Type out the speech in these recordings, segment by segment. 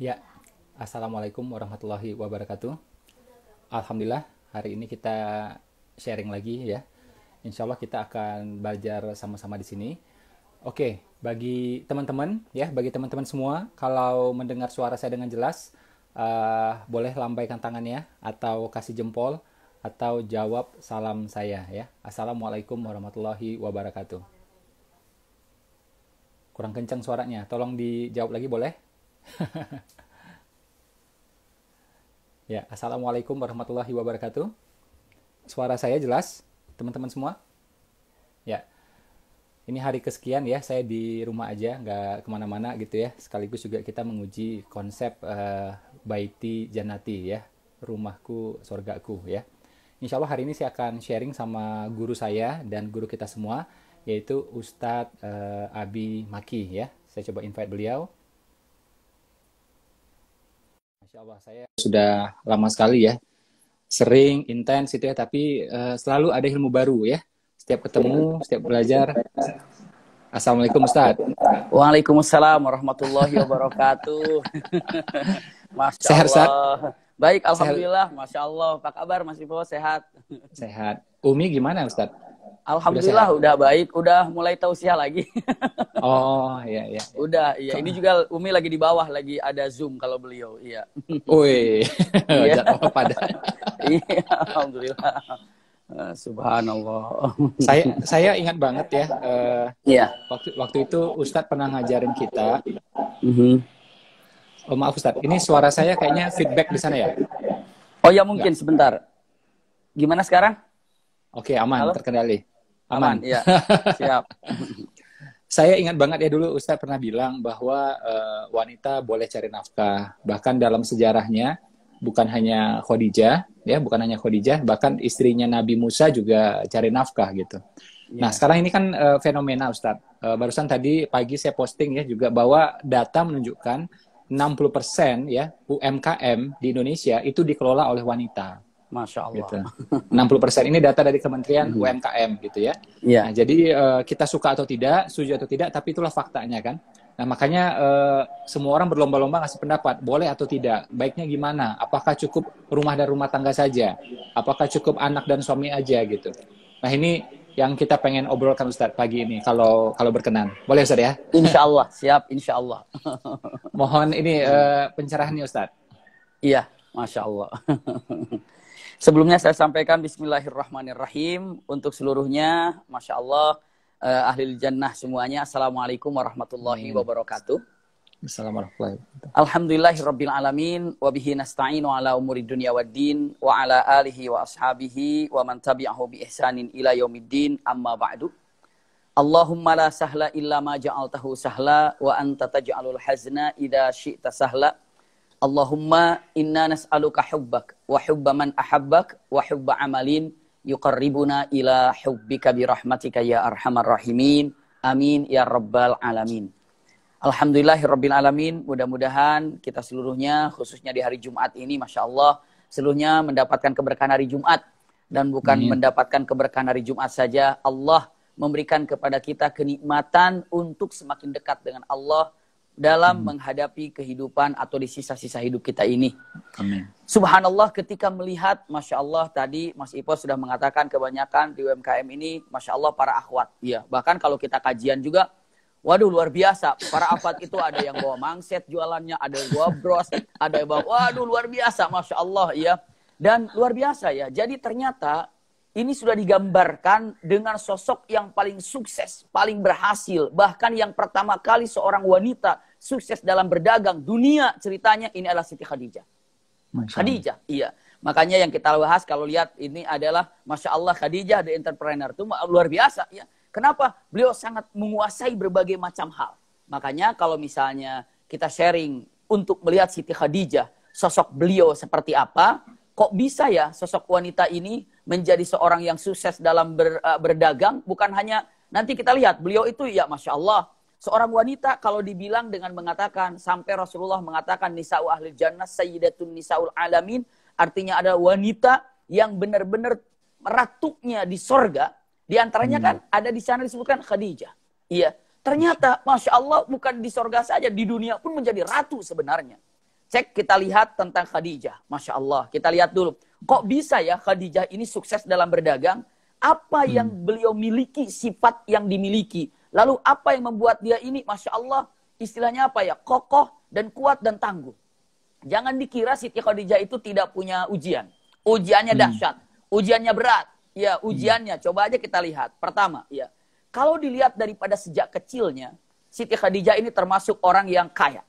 Ya, Assalamualaikum warahmatullahi wabarakatuh. Alhamdulillah, hari ini kita sharing lagi ya. Insya Allah kita akan belajar sama-sama di sini. Oke, bagi teman-teman ya, bagi teman-teman semua, kalau mendengar suara saya dengan jelas, uh, boleh lambaikan tangannya atau kasih jempol atau jawab salam saya ya. Assalamualaikum warahmatullahi wabarakatuh. Kurang kencang suaranya, tolong dijawab lagi boleh? ya, Assalamualaikum warahmatullahi wabarakatuh. Suara saya jelas, teman-teman semua? Ya, ini hari kesekian ya, saya di rumah aja, nggak kemana-mana gitu ya. Sekaligus juga kita menguji konsep uh, Baiti Janati ya, rumahku, surgaku ya. Insya Allah hari ini saya akan sharing sama guru saya dan guru kita semua, yaitu Ustadz uh, Abi Maki ya. Saya coba invite beliau Masya Allah, saya sudah lama sekali ya. Sering, intens itu ya, tapi uh, selalu ada ilmu baru ya. Setiap ketemu, setiap belajar. Assalamualaikum Ustaz. Waalaikumsalam warahmatullahi wabarakatuh. Masya Allah. Sehat. Baik, Alhamdulillah. Masya Allah. Apa kabar Mas Ivo? Sehat? Sehat. Umi gimana Ustaz? Alhamdulillah udah, udah baik, udah mulai tausiah lagi. oh iya iya. Udah iya. Ini juga Umi lagi di bawah lagi ada Zoom kalau beliau. Iya. Woi. iya. pada. iya, alhamdulillah. Eh, subhanallah. Saya saya ingat banget ya. Uh, iya. Waktu waktu itu Ustadz pernah ngajarin kita. Mm -hmm. oh, maaf Ustadz, ini suara saya kayaknya feedback di sana ya? Oh ya mungkin Nggak. Iya. sebentar. Gimana sekarang? Oke aman Halo? terkendali. Aman. Aman ya. Siap. Saya ingat banget ya dulu Ustadz pernah bilang bahwa uh, wanita boleh cari nafkah. Bahkan dalam sejarahnya bukan hanya Khadijah, ya, bukan hanya Khadijah, bahkan istrinya Nabi Musa juga cari nafkah gitu. Ya. Nah, sekarang ini kan uh, fenomena Ustadz. Uh, barusan tadi pagi saya posting ya juga bahwa data menunjukkan 60% ya UMKM di Indonesia itu dikelola oleh wanita. Masya Allah. Gitu. 60% ini data dari Kementerian mm -hmm. UMKM gitu ya. Yeah. Nah, jadi uh, kita suka atau tidak, setuju atau tidak, tapi itulah faktanya kan. Nah, makanya uh, semua orang berlomba-lomba ngasih pendapat, boleh atau tidak, baiknya gimana? Apakah cukup rumah dan rumah tangga saja? Apakah cukup anak dan suami aja gitu? Nah, ini yang kita pengen obrolkan Ustadz pagi ini kalau kalau berkenan. Boleh Ustadz ya? Insya Allah, siap Insya Allah. Mohon ini uh, eh, pencerahannya Ustadz. Iya, Masya Allah. Sebelumnya saya sampaikan Bismillahirrahmanirrahim untuk seluruhnya, masya Allah eh, ahli jannah semuanya. Assalamualaikum warahmatullahi wabarakatuh. Assalamualaikum warahmatullahi alamin wa bihi nasta'inu ala umuri dunya waddin wa ala alihi wa ashabihi wa man tabi'ahu bi ihsanin ila yaumiddin amma ba'du. Allahumma la sahla illa ma ja'altahu sahla wa anta taj'alul hazna idza syi'ta sahla Allahumma inna nas'aluka hubbak wa hubba man ahabbak wa hubba amalin yuqarribuna ila hubbika bi rahmatika ya arhamar rahimin. Amin ya rabbal alamin. Alhamdulillahirabbil alamin. Mudah-mudahan kita seluruhnya khususnya di hari Jumat ini Masya Allah seluruhnya mendapatkan keberkahan hari Jumat dan bukan Amin. mendapatkan keberkahan hari Jumat saja. Allah memberikan kepada kita kenikmatan untuk semakin dekat dengan Allah dalam hmm. menghadapi kehidupan atau di sisa-sisa hidup kita ini. Amin. Subhanallah ketika melihat, Masya Allah tadi Mas Ipo sudah mengatakan kebanyakan di UMKM ini, Masya Allah para akhwat. Ya, bahkan kalau kita kajian juga, waduh luar biasa. Para akhwat itu ada yang bawa mangset jualannya, ada yang bawa bros, ada yang bawa, waduh luar biasa Masya Allah ya. Dan luar biasa ya, jadi ternyata ini sudah digambarkan dengan sosok yang paling sukses, paling berhasil, bahkan yang pertama kali seorang wanita sukses dalam berdagang dunia ceritanya ini adalah Siti Khadijah. Masya Khadijah, iya. Makanya yang kita bahas kalau lihat ini adalah Masya Allah Khadijah the entrepreneur itu luar biasa. Ya. Kenapa? Beliau sangat menguasai berbagai macam hal. Makanya kalau misalnya kita sharing untuk melihat Siti Khadijah, sosok beliau seperti apa, kok bisa ya sosok wanita ini menjadi seorang yang sukses dalam ber, uh, berdagang, bukan hanya nanti kita lihat beliau itu ya Masya Allah Seorang wanita kalau dibilang dengan mengatakan sampai Rasulullah mengatakan nisa'u ahli jannah sayyidatun nisa'ul alamin artinya ada wanita yang benar-benar ratunya di sorga. Di antaranya hmm. kan ada di sana disebutkan Khadijah. Iya. Ternyata Masya Allah bukan di sorga saja, di dunia pun menjadi ratu sebenarnya. Cek kita lihat tentang Khadijah. Masya Allah. Kita lihat dulu. Kok bisa ya Khadijah ini sukses dalam berdagang? Apa hmm. yang beliau miliki, sifat yang dimiliki? Lalu apa yang membuat dia ini, Masya Allah, istilahnya apa ya? Kokoh dan kuat dan tangguh. Jangan dikira Siti Khadijah itu tidak punya ujian. Ujiannya hmm. dahsyat. Ujiannya berat. Ya, hmm. ujiannya. Coba aja kita lihat. Pertama, ya. Kalau dilihat daripada sejak kecilnya, Siti Khadijah ini termasuk orang yang kaya.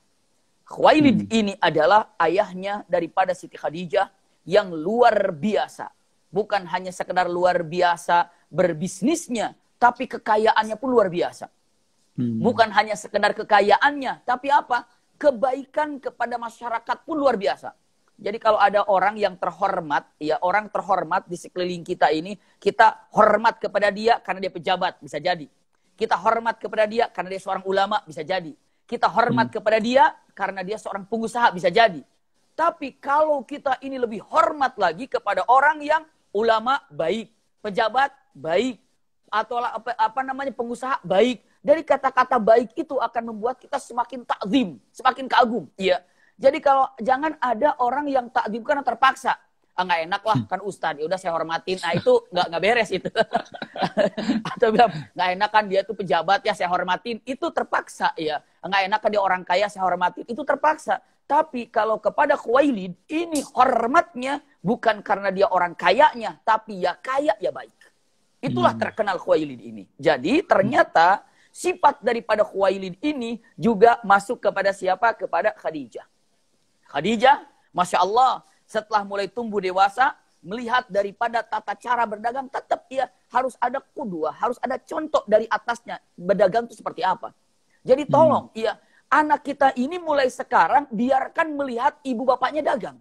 Khwailid hmm. ini adalah ayahnya daripada Siti Khadijah yang luar biasa. Bukan hanya sekedar luar biasa berbisnisnya, tapi kekayaannya pun luar biasa. Hmm. Bukan hanya sekedar kekayaannya, tapi apa? Kebaikan kepada masyarakat pun luar biasa. Jadi kalau ada orang yang terhormat, ya orang terhormat di sekeliling kita ini, kita hormat kepada dia karena dia pejabat, bisa jadi. Kita hormat kepada dia karena dia seorang ulama, bisa jadi. Kita hormat hmm. kepada dia karena dia seorang pengusaha, bisa jadi. Tapi kalau kita ini lebih hormat lagi kepada orang yang ulama baik, pejabat baik, atau apa, apa namanya pengusaha baik. Dari kata-kata baik itu akan membuat kita semakin takzim, semakin kagum. Iya. Jadi kalau jangan ada orang yang takzim karena terpaksa. Ah, nggak enak lah hmm. kan Ustadz ya udah saya hormatin nah itu nggak nggak beres itu atau bilang nggak enak kan dia tuh pejabat ya saya hormatin itu terpaksa ya nggak enak kan dia orang kaya saya hormatin itu terpaksa tapi kalau kepada Khuwailid ini hormatnya bukan karena dia orang kayanya tapi ya kaya ya baik Itulah hmm. terkenal Khuailid ini. Jadi ternyata sifat daripada Khuailid ini juga masuk kepada siapa? Kepada Khadijah. Khadijah, Masya Allah, setelah mulai tumbuh dewasa, melihat daripada tata cara berdagang, tetap ia harus ada kudua, harus ada contoh dari atasnya. Berdagang itu seperti apa. Jadi hmm. tolong, hmm. ia anak kita ini mulai sekarang biarkan melihat ibu bapaknya dagang.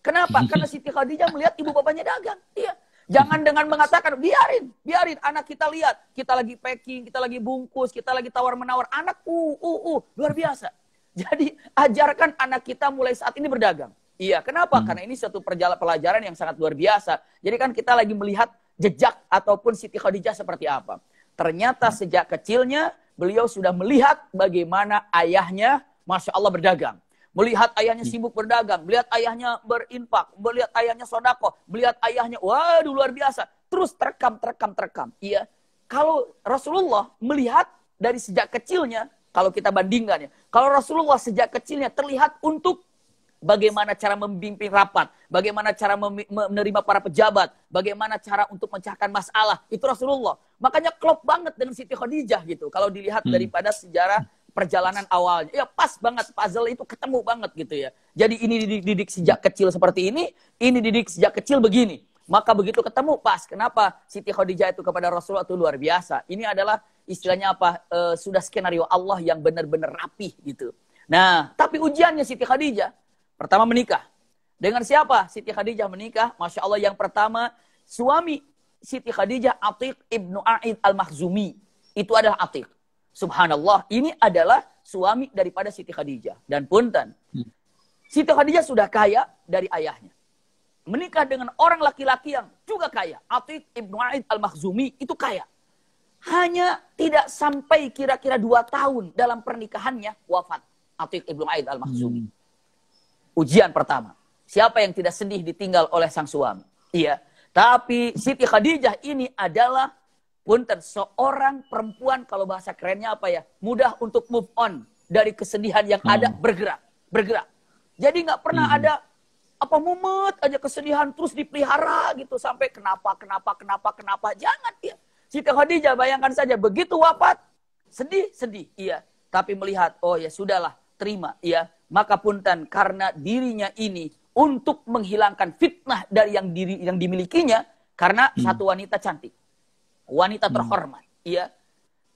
Kenapa? Karena Siti Khadijah melihat ibu bapaknya dagang. Iya. Jangan dengan mengatakan biarin, biarin anak kita lihat, kita lagi packing, kita lagi bungkus, kita lagi tawar-menawar. Anak uh uh uh luar biasa. Jadi ajarkan anak kita mulai saat ini berdagang. Iya, kenapa? Hmm. Karena ini suatu perjalanan pelajaran yang sangat luar biasa. Jadi kan kita lagi melihat jejak ataupun Siti Khadijah seperti apa. Ternyata sejak kecilnya beliau sudah melihat bagaimana ayahnya Masya Allah berdagang. Melihat ayahnya hmm. sibuk berdagang, melihat ayahnya berimpak, melihat ayahnya sodako, melihat ayahnya, waduh luar biasa. Terus terekam, terekam, terekam. Iya, kalau Rasulullah melihat dari sejak kecilnya, kalau kita bandingkan ya, kalau Rasulullah sejak kecilnya terlihat untuk bagaimana cara membimbing rapat, bagaimana cara menerima para pejabat, bagaimana cara untuk mencahkan masalah. Itu Rasulullah. Makanya klop banget dengan Siti Khadijah gitu. Kalau dilihat hmm. daripada sejarah perjalanan awalnya. Ya pas banget puzzle itu ketemu banget gitu ya. Jadi ini didik sejak kecil seperti ini, ini didik sejak kecil begini. Maka begitu ketemu pas. Kenapa Siti Khadijah itu kepada Rasulullah itu luar biasa. Ini adalah istilahnya apa? E, sudah skenario Allah yang benar-benar rapih gitu. Nah, tapi ujiannya Siti Khadijah pertama menikah. Dengan siapa? Siti Khadijah menikah. Masya Allah yang pertama suami Siti Khadijah Atiq ibnu Aid al-Mahzumi. Itu adalah Atiq. Subhanallah, ini adalah suami daripada Siti Khadijah. Dan punten, hmm. Siti Khadijah sudah kaya dari ayahnya. Menikah dengan orang laki-laki yang juga kaya. Atik Ibnu Aid Al-Makhzumi itu kaya. Hanya tidak sampai kira-kira dua tahun dalam pernikahannya wafat Atik Ibnu Aid Al-Makhzumi. Hmm. Ujian pertama. Siapa yang tidak sedih ditinggal oleh sang suami? Iya. Tapi Siti Khadijah ini adalah Punten, seorang perempuan kalau bahasa kerennya apa ya? Mudah untuk move on dari kesedihan yang hmm. ada bergerak, bergerak. Jadi nggak pernah hmm. ada apa mumet aja kesedihan terus dipelihara gitu sampai kenapa kenapa kenapa kenapa jangan ya. Siti Khadijah bayangkan saja begitu wafat sedih sedih iya tapi melihat oh ya sudahlah terima iya maka punten karena dirinya ini untuk menghilangkan fitnah dari yang diri yang dimilikinya karena hmm. satu wanita cantik wanita hmm. terhormat. Hmm. Iya.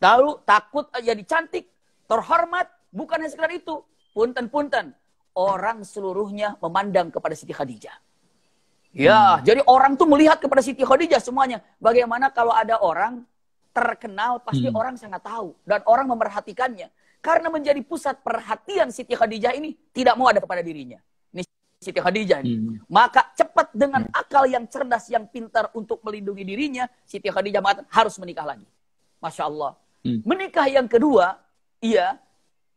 Lalu takut jadi cantik, terhormat, bukan hanya sekedar itu. Punten-punten, orang seluruhnya memandang kepada Siti Khadijah. Ya, hmm. jadi orang tuh melihat kepada Siti Khadijah semuanya. Bagaimana kalau ada orang terkenal, pasti hmm. orang sangat tahu dan orang memperhatikannya. Karena menjadi pusat perhatian Siti Khadijah ini tidak mau ada kepada dirinya. Siti Khadijah ini. Hmm. Maka cepat dengan akal yang cerdas, yang pintar untuk melindungi dirinya, Siti Khadijah mengatakan harus menikah lagi. Masya Allah. Hmm. Menikah yang kedua, iya,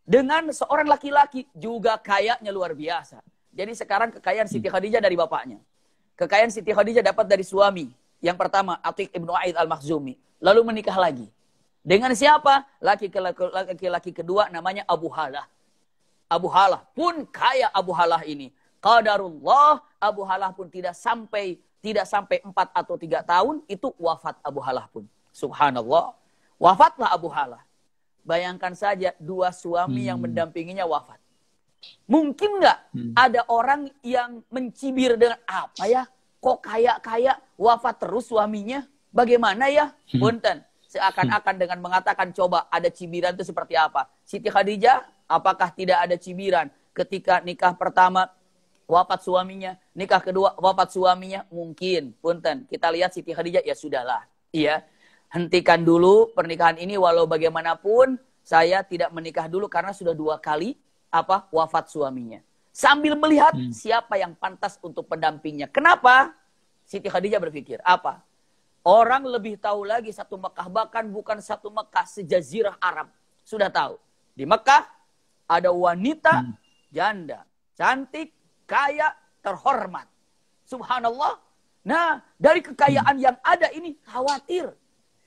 dengan seorang laki-laki juga kayaknya luar biasa. Jadi sekarang kekayaan Siti hmm. Khadijah dari bapaknya. Kekayaan Siti Khadijah dapat dari suami. Yang pertama, Atik Ibnu Aid Al-Makhzumi. Lalu menikah lagi. Dengan siapa? Laki-laki kedua namanya Abu Halah. Abu Halah pun kaya Abu Halah ini qadarullah Abu Halah pun tidak sampai tidak sampai 4 atau tiga tahun itu wafat Abu Halah pun. Subhanallah. Wafatlah Abu Halah. Bayangkan saja dua suami hmm. yang mendampinginya wafat. Mungkin nggak hmm. ada orang yang mencibir dengan apa ya? Kok kaya-kaya wafat terus suaminya? Bagaimana ya? Hmm. Bunten. Seakan-akan hmm. dengan mengatakan coba ada cibiran itu seperti apa? Siti Khadijah apakah tidak ada cibiran ketika nikah pertama wafat suaminya, nikah kedua wafat suaminya, mungkin punten. Kita lihat Siti Khadijah ya sudahlah. Iya. Hentikan dulu pernikahan ini walau bagaimanapun saya tidak menikah dulu karena sudah dua kali apa wafat suaminya. Sambil melihat hmm. siapa yang pantas untuk pendampingnya. Kenapa? Siti Khadijah berpikir, apa? Orang lebih tahu lagi satu Mekah, bahkan bukan satu Mekah, sejazirah Arab. Sudah tahu. Di Mekah ada wanita hmm. janda, cantik, kaya, terhormat. Subhanallah. Nah, dari kekayaan yang ada ini khawatir.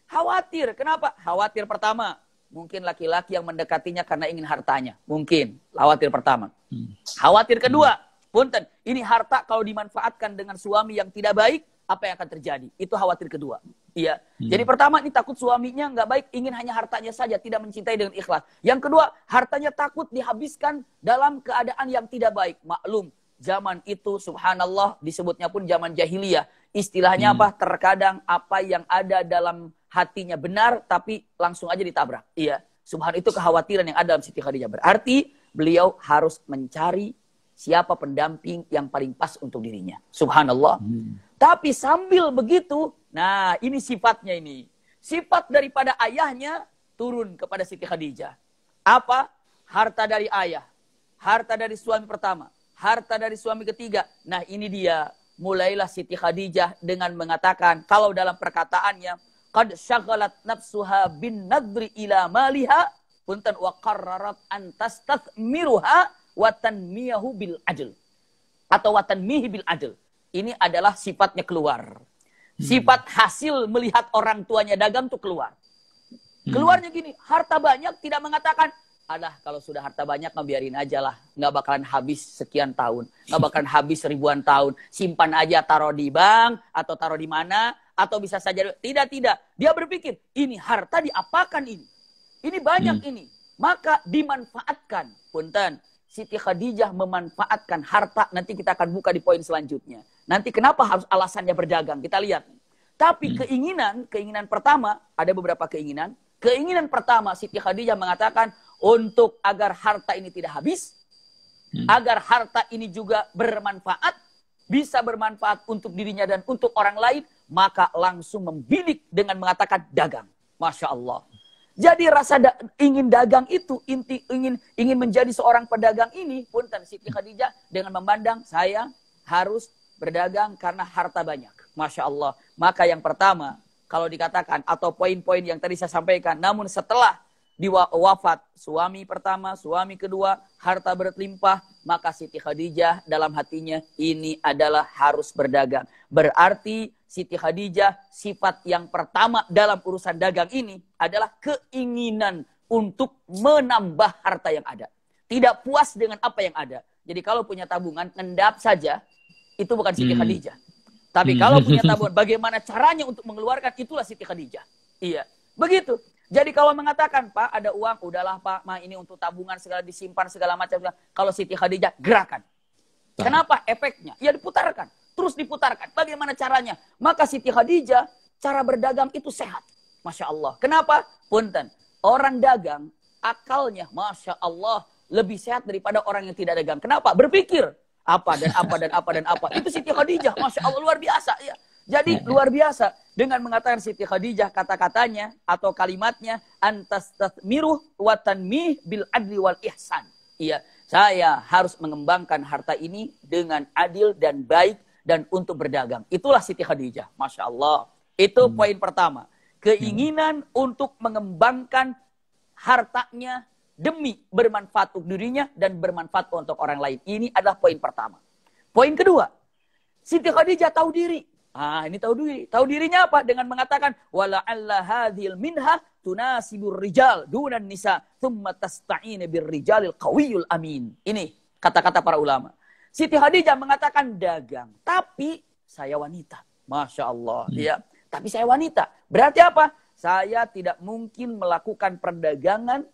Khawatir. Kenapa? Khawatir pertama. Mungkin laki-laki yang mendekatinya karena ingin hartanya. Mungkin. Khawatir pertama. Khawatir kedua. Punten, ini harta kalau dimanfaatkan dengan suami yang tidak baik, apa yang akan terjadi? Itu khawatir kedua. Iya. Hmm. Jadi pertama ini takut suaminya nggak baik, ingin hanya hartanya saja, tidak mencintai dengan ikhlas. Yang kedua, hartanya takut dihabiskan dalam keadaan yang tidak baik. Maklum, zaman itu subhanallah disebutnya pun zaman jahiliyah. Istilahnya hmm. apa? Terkadang apa yang ada dalam hatinya benar tapi langsung aja ditabrak. Iya. Subhan itu kekhawatiran yang ada dalam Siti Khadijah. Berarti beliau harus mencari siapa pendamping yang paling pas untuk dirinya. Subhanallah. Hmm. Tapi sambil begitu, nah ini sifatnya ini. Sifat daripada ayahnya turun kepada Siti Khadijah. Apa? Harta dari ayah, harta dari suami pertama, harta dari suami ketiga. Nah ini dia, mulailah Siti Khadijah dengan mengatakan, kalau dalam perkataannya, Qad syaghalat nafsuha bin nadri ila maliha, punten wa qarrarat an tastathmiruha wa tanmiyahu bil ajl. Atau wa tanmihi bil ajl. Ini adalah sifatnya keluar. Hmm. Sifat hasil melihat orang tuanya dagang tuh keluar. Hmm. Keluarnya gini, harta banyak tidak mengatakan alah kalau sudah harta banyak ngebiarin aja lah nggak bakalan habis sekian tahun nggak bakalan habis ribuan tahun simpan aja taruh di bank atau taruh di mana atau bisa saja tidak tidak dia berpikir ini harta diapakan ini ini banyak hmm. ini maka dimanfaatkan punten Siti Khadijah memanfaatkan harta nanti kita akan buka di poin selanjutnya nanti kenapa harus alasannya berdagang kita lihat tapi hmm. keinginan keinginan pertama ada beberapa keinginan Keinginan pertama Siti Khadijah mengatakan untuk agar harta ini tidak habis, hmm. agar harta ini juga bermanfaat, bisa bermanfaat untuk dirinya dan untuk orang lain, maka langsung membidik dengan mengatakan dagang. Masya Allah. Jadi rasa da ingin dagang itu, inti ingin ingin menjadi seorang pedagang ini, pun Siti Khadijah dengan memandang saya harus berdagang karena harta banyak. Masya Allah. Maka yang pertama, kalau dikatakan atau poin-poin yang tadi saya sampaikan, namun setelah diwafat suami pertama, suami kedua, harta berlimpah, maka Siti Khadijah dalam hatinya ini adalah harus berdagang. Berarti Siti Khadijah sifat yang pertama dalam urusan dagang ini adalah keinginan untuk menambah harta yang ada. Tidak puas dengan apa yang ada. Jadi kalau punya tabungan, ngendap saja, itu bukan Siti hmm. Khadijah. Tapi kalau punya hmm. tabungan, bagaimana caranya untuk mengeluarkan, itulah Siti Khadijah. Iya, begitu. Jadi kalau mengatakan, Pak, ada uang, udahlah Pak, ma ini untuk tabungan segala disimpan segala macam. Kalau Siti Khadijah gerakan. Nah. Kenapa efeknya? Ya diputarkan, terus diputarkan. Bagaimana caranya? Maka Siti Khadijah cara berdagang itu sehat. Masya Allah. Kenapa? Punten. Orang dagang akalnya, Masya Allah, lebih sehat daripada orang yang tidak dagang. Kenapa? Berpikir apa dan apa dan apa dan apa. Itu Siti Khadijah, Masya Allah luar biasa. Ya. Jadi hmm. luar biasa dengan mengatakan Siti Khadijah kata-katanya atau kalimatnya antas miruh watan mi bil adli wal ihsan. Iya, saya harus mengembangkan harta ini dengan adil dan baik dan untuk berdagang. Itulah Siti Khadijah, masya Allah. Itu hmm. poin pertama. Keinginan hmm. untuk mengembangkan hartanya demi bermanfaat untuk dirinya dan bermanfaat untuk orang lain. Ini adalah poin pertama. Poin kedua, Siti Khadijah tahu diri. Ah, ini tahu diri. Tahu dirinya apa? Dengan mengatakan wala alla hadhil minha tunasibur rijal dunan nisa thumma tasta'ini bir rijalil qawiyul amin. Ini kata-kata para ulama. Siti Hadijah mengatakan dagang, tapi saya wanita. Masya Allah. Hmm. Ya. Tapi saya wanita. Berarti apa? Saya tidak mungkin melakukan perdagangan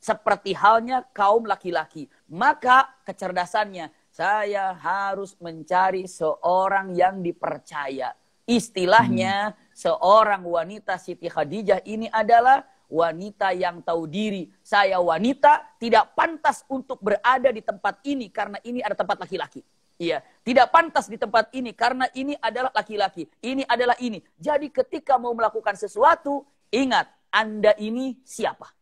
seperti halnya kaum laki-laki. Maka kecerdasannya saya harus mencari seorang yang dipercaya. Istilahnya, hmm. seorang wanita Siti Khadijah ini adalah wanita yang tahu diri. Saya wanita tidak pantas untuk berada di tempat ini karena ini ada tempat laki-laki. Iya, tidak pantas di tempat ini karena ini adalah laki-laki. Ini adalah ini. Jadi ketika mau melakukan sesuatu, ingat Anda ini siapa?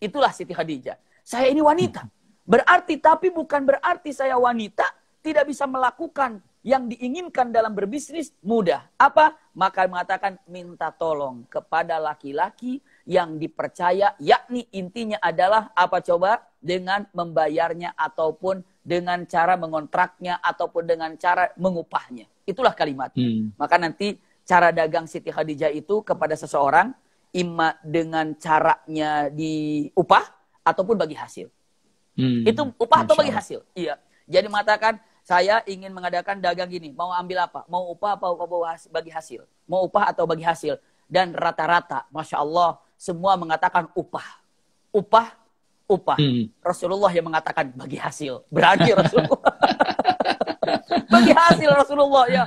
Itulah Siti Khadijah. Saya ini wanita. Hmm. Berarti tapi bukan berarti saya wanita tidak bisa melakukan yang diinginkan dalam berbisnis mudah. Apa? Maka mengatakan minta tolong kepada laki-laki yang dipercaya, yakni intinya adalah apa coba? Dengan membayarnya ataupun dengan cara mengontraknya ataupun dengan cara mengupahnya. Itulah kalimat. Hmm. Maka nanti cara dagang Siti Khadijah itu kepada seseorang, imma dengan caranya diupah ataupun bagi hasil. Hmm. Itu upah atau bagi hasil? Iya. Jadi mengatakan saya ingin mengadakan dagang gini, mau ambil apa? Mau upah apa bagi hasil? Mau upah atau bagi hasil? Dan rata-rata, masya Allah, semua mengatakan upah, upah, upah. Hmm. Rasulullah yang mengatakan bagi hasil. Berarti Rasulullah. bagi hasil Rasulullah ya.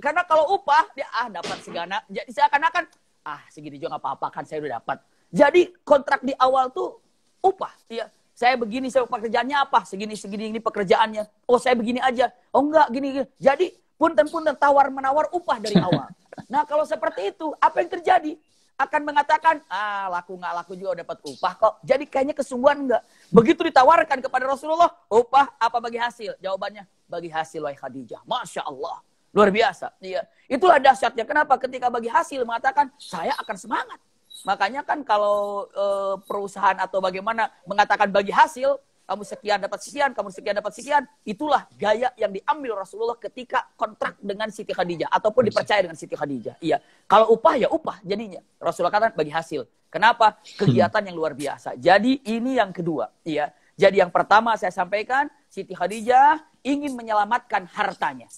Karena kalau upah dia ah dapat segana, jadi ya, seakan-akan ah segini juga nggak apa-apa kan saya udah dapat. Jadi kontrak di awal tuh upah, iya saya begini, saya pekerjaannya apa? Segini, segini, ini pekerjaannya. Oh, saya begini aja. Oh, enggak, gini, gini. Jadi, punten-punten tawar-menawar upah dari awal. Nah, kalau seperti itu, apa yang terjadi? Akan mengatakan, ah, laku nggak laku juga oh, dapat upah kok. Jadi kayaknya kesungguhan enggak. Begitu ditawarkan kepada Rasulullah, upah apa bagi hasil? Jawabannya, bagi hasil, wahai Khadijah. Masya Allah. Luar biasa. Iya. Itulah dahsyatnya. Kenapa? Ketika bagi hasil mengatakan, saya akan semangat. Makanya kan kalau e, perusahaan atau bagaimana mengatakan bagi hasil, kamu sekian dapat sekian, kamu sekian dapat sekian, itulah gaya yang diambil Rasulullah ketika kontrak dengan Siti Khadijah ataupun dipercaya dengan Siti Khadijah. Iya. Kalau upah ya upah jadinya. Rasulullah katakan bagi hasil. Kenapa? Kegiatan yang luar biasa. Jadi ini yang kedua, iya. Jadi yang pertama saya sampaikan Siti Khadijah ingin menyelamatkan hartanya.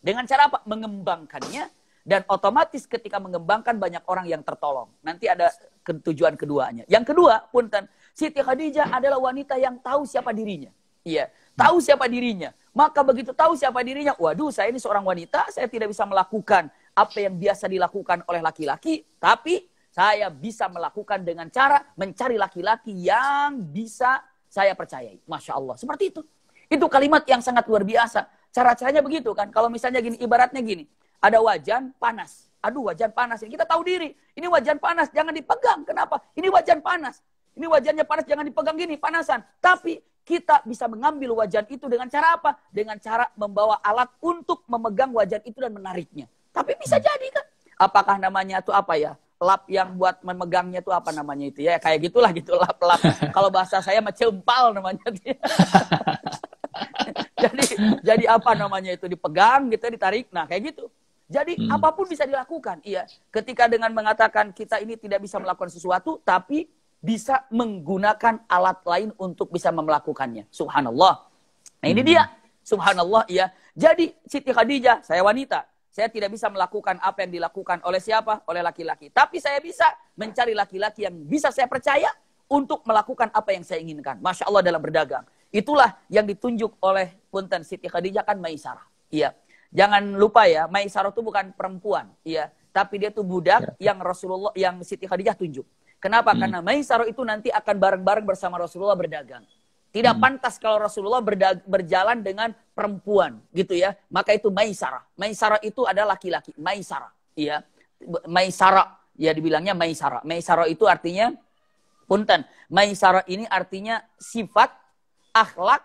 Dengan cara apa? Mengembangkannya dan otomatis ketika mengembangkan banyak orang yang tertolong. Nanti ada tujuan keduanya. Yang kedua, punten, kan, Siti Khadijah adalah wanita yang tahu siapa dirinya. Iya, tahu siapa dirinya. Maka begitu tahu siapa dirinya, waduh saya ini seorang wanita, saya tidak bisa melakukan apa yang biasa dilakukan oleh laki-laki, tapi saya bisa melakukan dengan cara mencari laki-laki yang bisa saya percayai. Masya Allah, seperti itu. Itu kalimat yang sangat luar biasa. Cara-caranya begitu kan. Kalau misalnya gini, ibaratnya gini. Ada wajan panas. Aduh wajan panas ini. Kita tahu diri. Ini wajan panas. Jangan dipegang. Kenapa? Ini wajan panas. Ini wajannya panas. Jangan dipegang gini. Panasan. Tapi kita bisa mengambil wajan itu dengan cara apa? Dengan cara membawa alat untuk memegang wajan itu dan menariknya. Tapi bisa jadi kan? Apakah namanya itu apa ya? lap yang buat memegangnya itu apa namanya itu ya kayak gitulah gitu lap-lap kalau bahasa saya macempal namanya jadi jadi apa namanya itu dipegang gitu ditarik nah kayak gitu jadi hmm. apapun bisa dilakukan. Iya, ketika dengan mengatakan kita ini tidak bisa melakukan sesuatu, tapi bisa menggunakan alat lain untuk bisa melakukannya. Subhanallah. Nah ini hmm. dia. Subhanallah iya. Jadi Siti Khadijah, saya wanita. Saya tidak bisa melakukan apa yang dilakukan oleh siapa? Oleh laki-laki. Tapi saya bisa mencari laki-laki yang bisa saya percaya untuk melakukan apa yang saya inginkan. Masya Allah dalam berdagang. Itulah yang ditunjuk oleh Punten Siti Khadijah kan Maisarah. Iya. Jangan lupa ya, Maisarah itu bukan perempuan, ya, tapi dia tuh budak ya. yang Rasulullah yang Siti Khadijah tunjuk. Kenapa? Hmm. Karena Maisarah itu nanti akan bareng-bareng bersama Rasulullah berdagang. Tidak hmm. pantas kalau Rasulullah berjalan dengan perempuan, gitu ya. Maka itu Maisarah. Maisarah itu ada laki-laki, Maisarah, iya. Maisarah, ya dibilangnya Maisarah. Maisarah itu artinya punten. Maisarah ini artinya sifat, akhlak,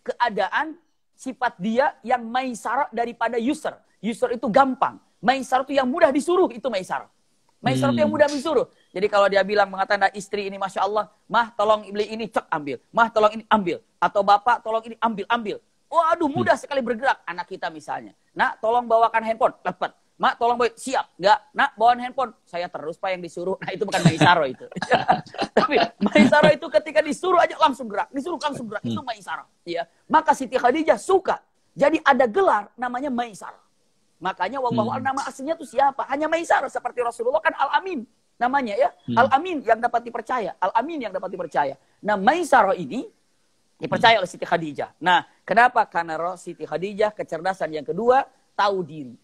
keadaan sifat dia yang maisara daripada user. User itu gampang. Maisara itu yang mudah disuruh, itu maisara. Maisara hmm. itu yang hmm. mudah disuruh. Jadi kalau dia bilang mengatakan nah, istri ini Masya Allah, mah tolong beli ini, cek ambil. Mah tolong ini ambil. Atau bapak tolong ini ambil, ambil. Waduh mudah hmm. sekali bergerak anak kita misalnya. Nah tolong bawakan handphone, lepet. Mak tolong boy siap nggak nak bawa handphone saya terus pak yang disuruh nah itu bukan Maisaro itu tapi Maisaro itu ketika disuruh aja langsung gerak disuruh langsung gerak itu hmm. Maisaro ya maka Siti Khadijah suka jadi ada gelar namanya Maisaro makanya wabah hmm. nama aslinya itu siapa hanya Maisaro seperti Rasulullah kan Al Amin namanya ya hmm. Al Amin yang dapat dipercaya Al Amin yang dapat dipercaya nah Maisaro ini dipercaya hmm. oleh Siti Khadijah nah kenapa karena Siti Khadijah kecerdasan yang kedua tahu diri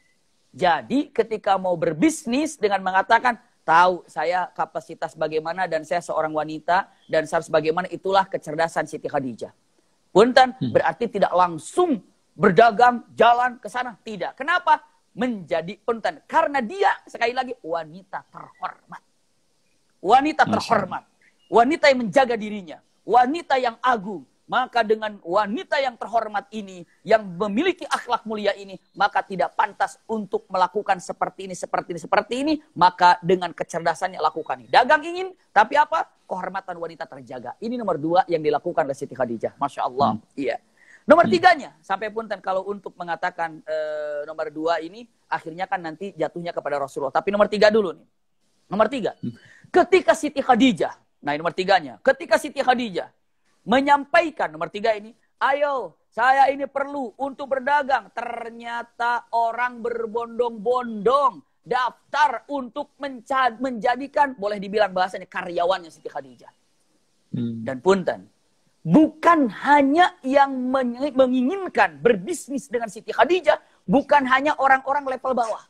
jadi ketika mau berbisnis dengan mengatakan, tahu saya kapasitas bagaimana dan saya seorang wanita dan saya harus bagaimana itulah kecerdasan Siti Khadijah. Punten hmm. berarti tidak langsung berdagang jalan ke sana tidak. Kenapa? Menjadi punten karena dia sekali lagi wanita terhormat. Wanita terhormat. Wanita yang menjaga dirinya, wanita yang agung, maka dengan wanita yang terhormat ini, yang memiliki akhlak mulia ini, maka tidak pantas untuk melakukan seperti ini, seperti ini, seperti ini, maka dengan kecerdasannya lakukan. ini Dagang ingin, tapi apa? Kehormatan wanita terjaga. Ini nomor dua yang dilakukan oleh Siti Khadijah. Masya Allah. Hmm. Iya. Nomor hmm. tiganya, sampai pun dan kalau untuk mengatakan e, nomor dua ini, akhirnya kan nanti jatuhnya kepada Rasulullah. Tapi nomor tiga dulu nih. Nomor tiga, hmm. ketika Siti Khadijah, nah nomor tiganya, ketika Siti Khadijah menyampaikan nomor tiga ini, ayo saya ini perlu untuk berdagang. Ternyata orang berbondong-bondong daftar untuk menjadikan boleh dibilang bahasanya karyawannya Siti Khadijah. Hmm. Dan punten, bukan hanya yang menginginkan berbisnis dengan Siti Khadijah, bukan hanya orang-orang level bawah.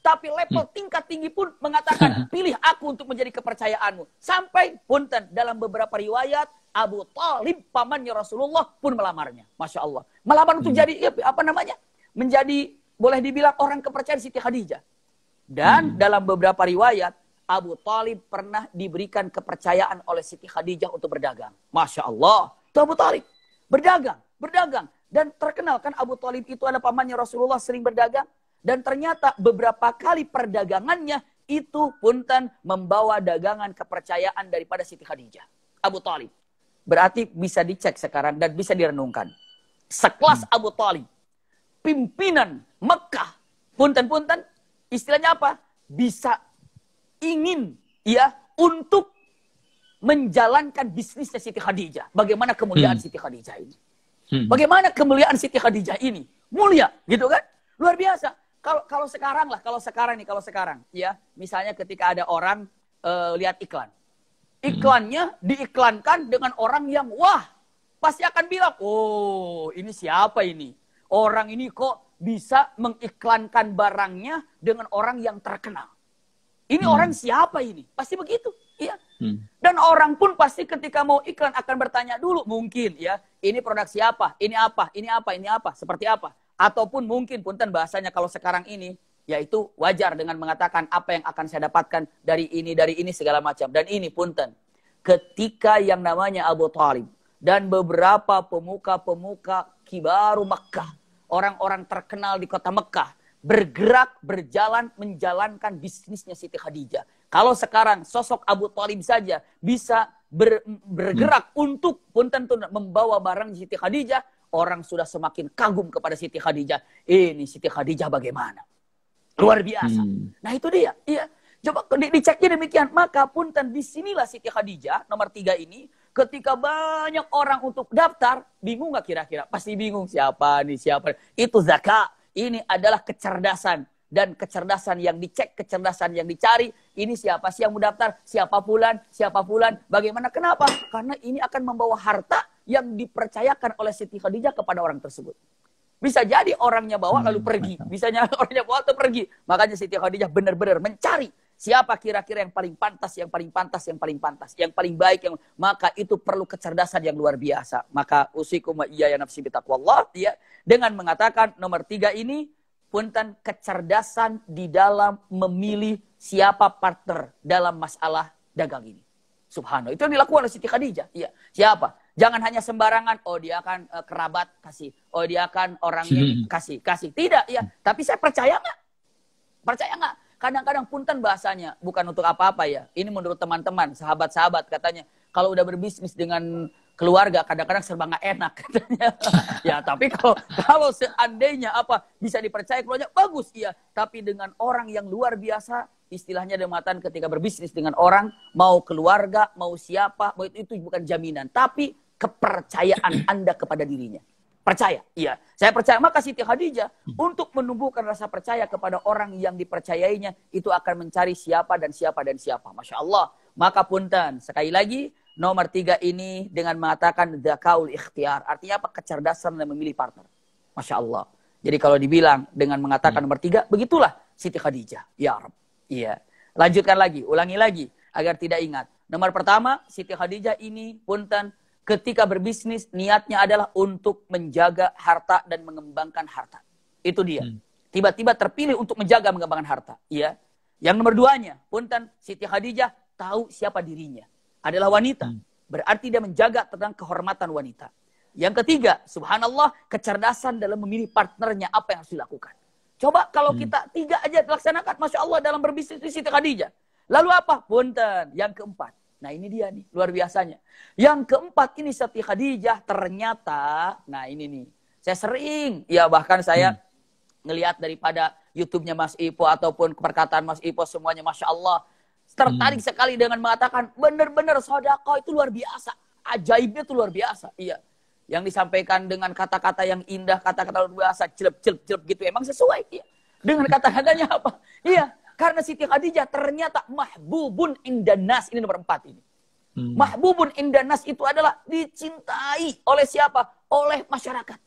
Tapi level hmm. tingkat tinggi pun mengatakan, pilih aku untuk menjadi kepercayaanmu. Sampai, punten, dalam beberapa riwayat, Abu Talib, pamannya Rasulullah pun melamarnya. Masya Allah. Melamar untuk hmm. jadi, ya, apa namanya? Menjadi, boleh dibilang orang kepercayaan Siti Khadijah. Dan hmm. dalam beberapa riwayat, Abu Talib pernah diberikan kepercayaan oleh Siti Khadijah untuk berdagang. Masya Allah. Itu Abu Talib. Berdagang, berdagang. Dan terkenal kan Abu Talib itu ada pamannya Rasulullah sering berdagang. Dan ternyata beberapa kali perdagangannya itu punten membawa dagangan kepercayaan daripada Siti Khadijah. Abu Talib. Berarti bisa dicek sekarang dan bisa direnungkan. Sekelas hmm. Abu Talib. Pimpinan Mekah. Punten-punten. Istilahnya apa? Bisa ingin ya untuk menjalankan bisnisnya Siti Khadijah. Bagaimana kemuliaan hmm. Siti Khadijah ini? Hmm. Bagaimana kemuliaan Siti Khadijah ini? Mulia, gitu kan? Luar biasa. Kalau kalau sekarang lah, kalau sekarang nih, kalau sekarang ya, misalnya ketika ada orang uh, lihat iklan. Iklannya diiklankan dengan orang yang wah, pasti akan bilang, "Oh, ini siapa ini? Orang ini kok bisa mengiklankan barangnya dengan orang yang terkenal." Ini hmm. orang siapa ini? Pasti begitu, ya. Hmm. Dan orang pun pasti ketika mau iklan akan bertanya dulu mungkin ya, ini produk siapa? Ini apa? Ini apa? Ini apa? Seperti apa? ataupun mungkin punten bahasanya kalau sekarang ini yaitu wajar dengan mengatakan apa yang akan saya dapatkan dari ini dari ini segala macam dan ini punten ketika yang namanya Abu Talib dan beberapa pemuka-pemuka kibaru Mekah orang-orang terkenal di kota Mekah bergerak berjalan menjalankan bisnisnya Siti Khadijah kalau sekarang sosok Abu Talib saja bisa ber, bergerak hmm. untuk punten membawa barang Siti Khadijah orang sudah semakin kagum kepada Siti Khadijah. Ini Siti Khadijah bagaimana? Luar biasa. Hmm. Nah itu dia. Iya. Coba di, diceknya demikian. Maka pun dan disinilah Siti Khadijah nomor tiga ini. Ketika banyak orang untuk daftar, bingung nggak kira-kira? Pasti bingung siapa nih siapa. Itu zakat. Ini adalah kecerdasan dan kecerdasan yang dicek, kecerdasan yang dicari. Ini siapa sih yang mendaftar, siapa pulan, siapa pulan, bagaimana, kenapa? Karena ini akan membawa harta yang dipercayakan oleh Siti Khadijah kepada orang tersebut. Bisa jadi orangnya bawa hmm, lalu pergi. bisa jadi orangnya bawa atau pergi. Makanya Siti Khadijah benar-benar mencari siapa kira-kira yang paling pantas, yang paling pantas, yang paling pantas, yang paling baik, yang maka itu perlu kecerdasan yang luar biasa. Maka usikum iya ya nafsi bitakwallah. ya dengan mengatakan nomor tiga ini punten kecerdasan di dalam memilih siapa partner dalam masalah dagang ini. Subhanallah. Itu yang dilakukan oleh Siti Khadijah. Iya. Siapa? Jangan hanya sembarangan, oh dia akan uh, kerabat kasih, oh dia akan orangnya hmm. kasih, kasih. Tidak ya, tapi saya percaya nggak? Percaya nggak? Kadang-kadang punten bahasanya, bukan untuk apa-apa ya. Ini menurut teman-teman, sahabat-sahabat katanya, kalau udah berbisnis dengan keluarga kadang-kadang serba nggak enak katanya. ya tapi kalau kalau seandainya apa bisa dipercaya keluarnya bagus iya. Tapi dengan orang yang luar biasa istilahnya dematan ketika berbisnis dengan orang mau keluarga mau siapa mau itu, itu bukan jaminan tapi kepercayaan anda kepada dirinya percaya iya saya percaya maka Siti Khadijah untuk menumbuhkan rasa percaya kepada orang yang dipercayainya itu akan mencari siapa dan siapa dan siapa masya Allah maka punten sekali lagi Nomor tiga ini dengan mengatakan zakaul ikhtiar. Artinya apa? Kecerdasan dan memilih partner. Masya Allah. Jadi kalau dibilang dengan mengatakan hmm. nomor tiga, begitulah Siti Khadijah. Ya Rab. Iya. Lanjutkan lagi, ulangi lagi agar tidak ingat. Nomor pertama, Siti Khadijah ini punten ketika berbisnis niatnya adalah untuk menjaga harta dan mengembangkan harta. Itu dia. Hmm. Tiba-tiba hmm. terpilih untuk menjaga mengembangkan harta, Iya. Yang nomor duanya, punten Siti Khadijah tahu siapa dirinya adalah wanita. Hmm. Berarti dia menjaga tentang kehormatan wanita. Yang ketiga, subhanallah, kecerdasan dalam memilih partnernya apa yang harus dilakukan. Coba kalau hmm. kita tiga aja dilaksanakan Masya Allah dalam berbisnis di Siti Khadijah. Lalu apa? Punten. Yang keempat. Nah ini dia nih, luar biasanya. Yang keempat ini Siti Khadijah ternyata, nah ini nih. Saya sering, ya bahkan saya hmm. ngelihat daripada YouTube-nya Mas Ipo ataupun perkataan Mas Ipo semuanya Masya Allah tertarik hmm. sekali dengan mengatakan benar-benar sodako itu luar biasa. Ajaibnya itu luar biasa. Iya. Yang disampaikan dengan kata-kata yang indah, kata-kata luar biasa, celup celup celup gitu. Emang sesuai. Iya. Dengan kata-katanya apa? Iya. Karena Siti Khadijah ternyata mahbubun indanas. Ini nomor empat ini. Hmm. Mahbubun indanas itu adalah dicintai oleh siapa? Oleh masyarakat.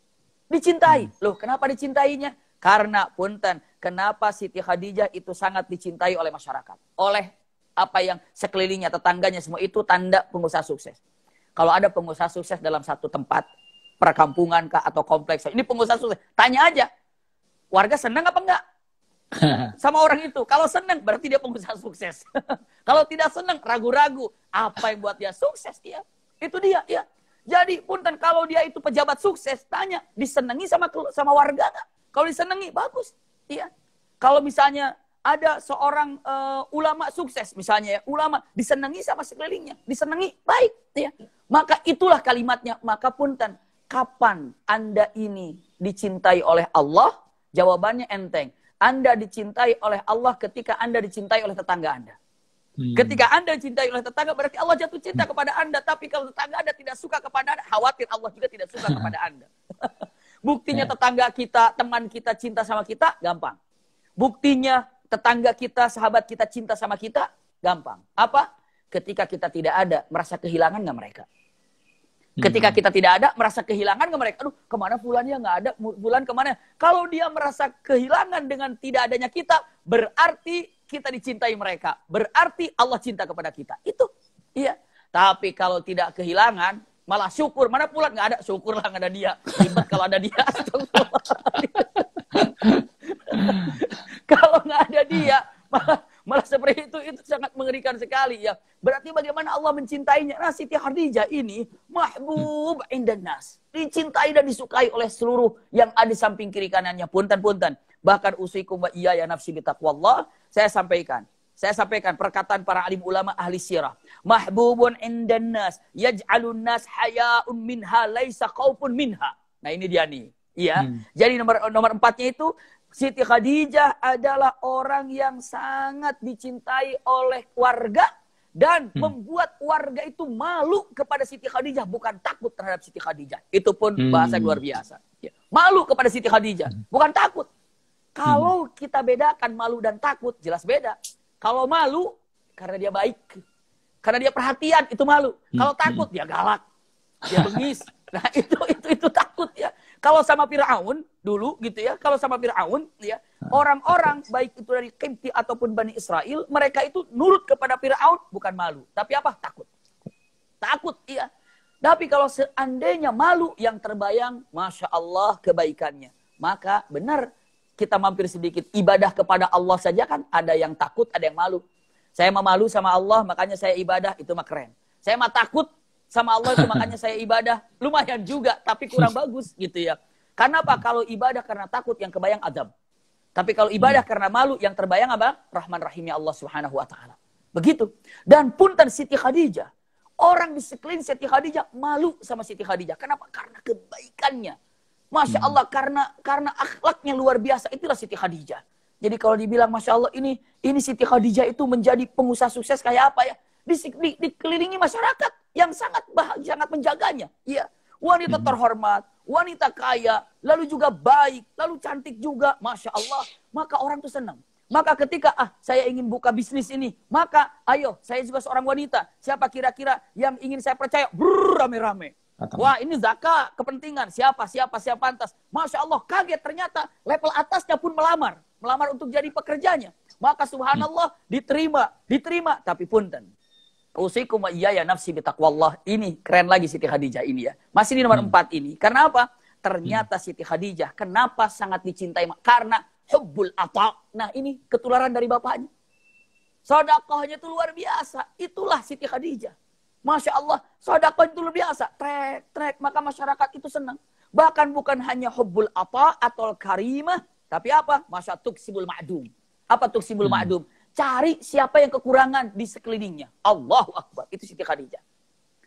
Dicintai. Hmm. Loh, kenapa dicintainya? Karena punten, kenapa Siti Khadijah itu sangat dicintai oleh masyarakat, oleh apa yang sekelilingnya, tetangganya, semua itu tanda pengusaha sukses. Kalau ada pengusaha sukses dalam satu tempat, perkampungan kah, atau kompleks, ini pengusaha sukses, tanya aja, warga senang apa enggak? Sama orang itu. Kalau senang, berarti dia pengusaha sukses. Kalau tidak senang, ragu-ragu. Apa yang buat dia sukses? Dia. Itu dia. Ya. Jadi punten kalau dia itu pejabat sukses, tanya disenangi sama sama warga enggak Kalau disenangi bagus, iya. Kalau misalnya ada seorang uh, ulama sukses misalnya ya, ulama disenangi sama sekelilingnya, disenangi baik ya. Maka itulah kalimatnya, maka punten kapan Anda ini dicintai oleh Allah? Jawabannya enteng. Anda dicintai oleh Allah ketika Anda dicintai oleh tetangga Anda. Hmm. Ketika Anda dicintai oleh tetangga berarti Allah jatuh cinta kepada Anda, tapi kalau tetangga Anda tidak suka kepada Anda, khawatir Allah juga tidak suka kepada Anda. Buktinya ya. tetangga kita, teman kita cinta sama kita gampang. Buktinya tetangga kita, sahabat kita cinta sama kita, gampang. Apa? Ketika kita tidak ada, merasa kehilangan nggak mereka? Ketika hmm. kita tidak ada, merasa kehilangan nggak mereka? Aduh, kemana bulannya nggak ada? Bulan kemana? Kalau dia merasa kehilangan dengan tidak adanya kita, berarti kita dicintai mereka. Berarti Allah cinta kepada kita. Itu, iya. Tapi kalau tidak kehilangan, malah syukur. Mana pulang nggak ada? Syukurlah nggak ada dia. Ribet kalau ada dia. Kalau nggak ada dia, malah, malah seperti itu, itu sangat mengerikan sekali ya. Berarti bagaimana Allah mencintainya? Nah, Siti Khadijah ini mahbub indanas. Dicintai dan disukai oleh seluruh yang ada di samping kiri kanannya. Punten-punten. Bahkan usikum wa iya ya nafsi bitaqwallah. Saya sampaikan. Saya sampaikan perkataan para alim ulama ahli sirah. Mahbubun indan nas. Yaj'alun nas haya'un minha. Laisa qawfun minha. Nah ini dia nih. Iya. Hmm. Jadi nomor nomor empatnya itu Siti Khadijah adalah orang yang sangat dicintai oleh warga dan hmm. membuat warga itu malu kepada Siti Khadijah bukan takut terhadap Siti Khadijah. Itu pun hmm. luar biasa. Ya. Malu kepada Siti Khadijah, hmm. bukan takut. Kalau hmm. kita bedakan malu dan takut, jelas beda. Kalau malu karena dia baik, karena dia perhatian itu malu. Hmm. Kalau takut hmm. dia galak, dia bengis. Nah, itu itu itu takut ya. Kalau sama Firaun dulu gitu ya kalau sama Firaun ya nah, orang-orang baik itu dari Kipti ataupun Bani Israel mereka itu nurut kepada Firaun bukan malu tapi apa takut takut iya tapi kalau seandainya malu yang terbayang masya Allah kebaikannya maka benar kita mampir sedikit ibadah kepada Allah saja kan ada yang takut ada yang malu saya mau malu sama Allah makanya saya ibadah itu mah keren saya mah takut sama Allah itu makanya saya ibadah lumayan juga tapi kurang bagus gitu ya karena apa? Kalau ibadah karena takut yang kebayang adab. Tapi kalau ibadah hmm. karena malu yang terbayang apa? Rahman rahimnya Allah Subhanahu wa taala. Begitu. Dan punten Siti Khadijah. Orang di sekelin Siti Khadijah malu sama Siti Khadijah. Kenapa? Karena kebaikannya. Masya hmm. Allah, karena karena akhlaknya luar biasa. Itulah Siti Khadijah. Jadi kalau dibilang Masya Allah ini ini Siti Khadijah itu menjadi pengusaha sukses kayak apa ya? Di, di, dikelilingi masyarakat yang sangat bahagia, sangat menjaganya. Iya. Wanita hmm. terhormat, wanita kaya, lalu juga baik, lalu cantik juga, masya Allah, maka orang tuh senang. Maka ketika ah saya ingin buka bisnis ini, maka ayo saya juga seorang wanita. Siapa kira-kira yang ingin saya percaya? rame-rame. Wah ini zakat kepentingan siapa siapa siapa pantas. Masya Allah kaget ternyata level atasnya pun melamar, melamar untuk jadi pekerjanya. Maka subhanallah diterima, diterima tapi punten. Usikum iya ya nafsi bitaqwallah. Ini keren lagi Siti Khadijah ini ya. Masih di nomor hmm. 4 ini. Karena apa? Ternyata hmm. Siti Khadijah kenapa sangat dicintai? Karena hubbul ata. Nah, ini ketularan dari bapaknya. Sodakohnya itu luar biasa. Itulah Siti Khadijah. Masya Allah, sodakoh itu luar biasa. Trek, trek. Maka masyarakat itu senang. Bahkan bukan hanya hubbul apa atau karimah. Tapi apa? Masya tuksibul ma'dum. Apa tuksibul hmm. ma'dum? Cari siapa yang kekurangan di sekelilingnya. Allahu Akbar. Itu Siti Khadijah.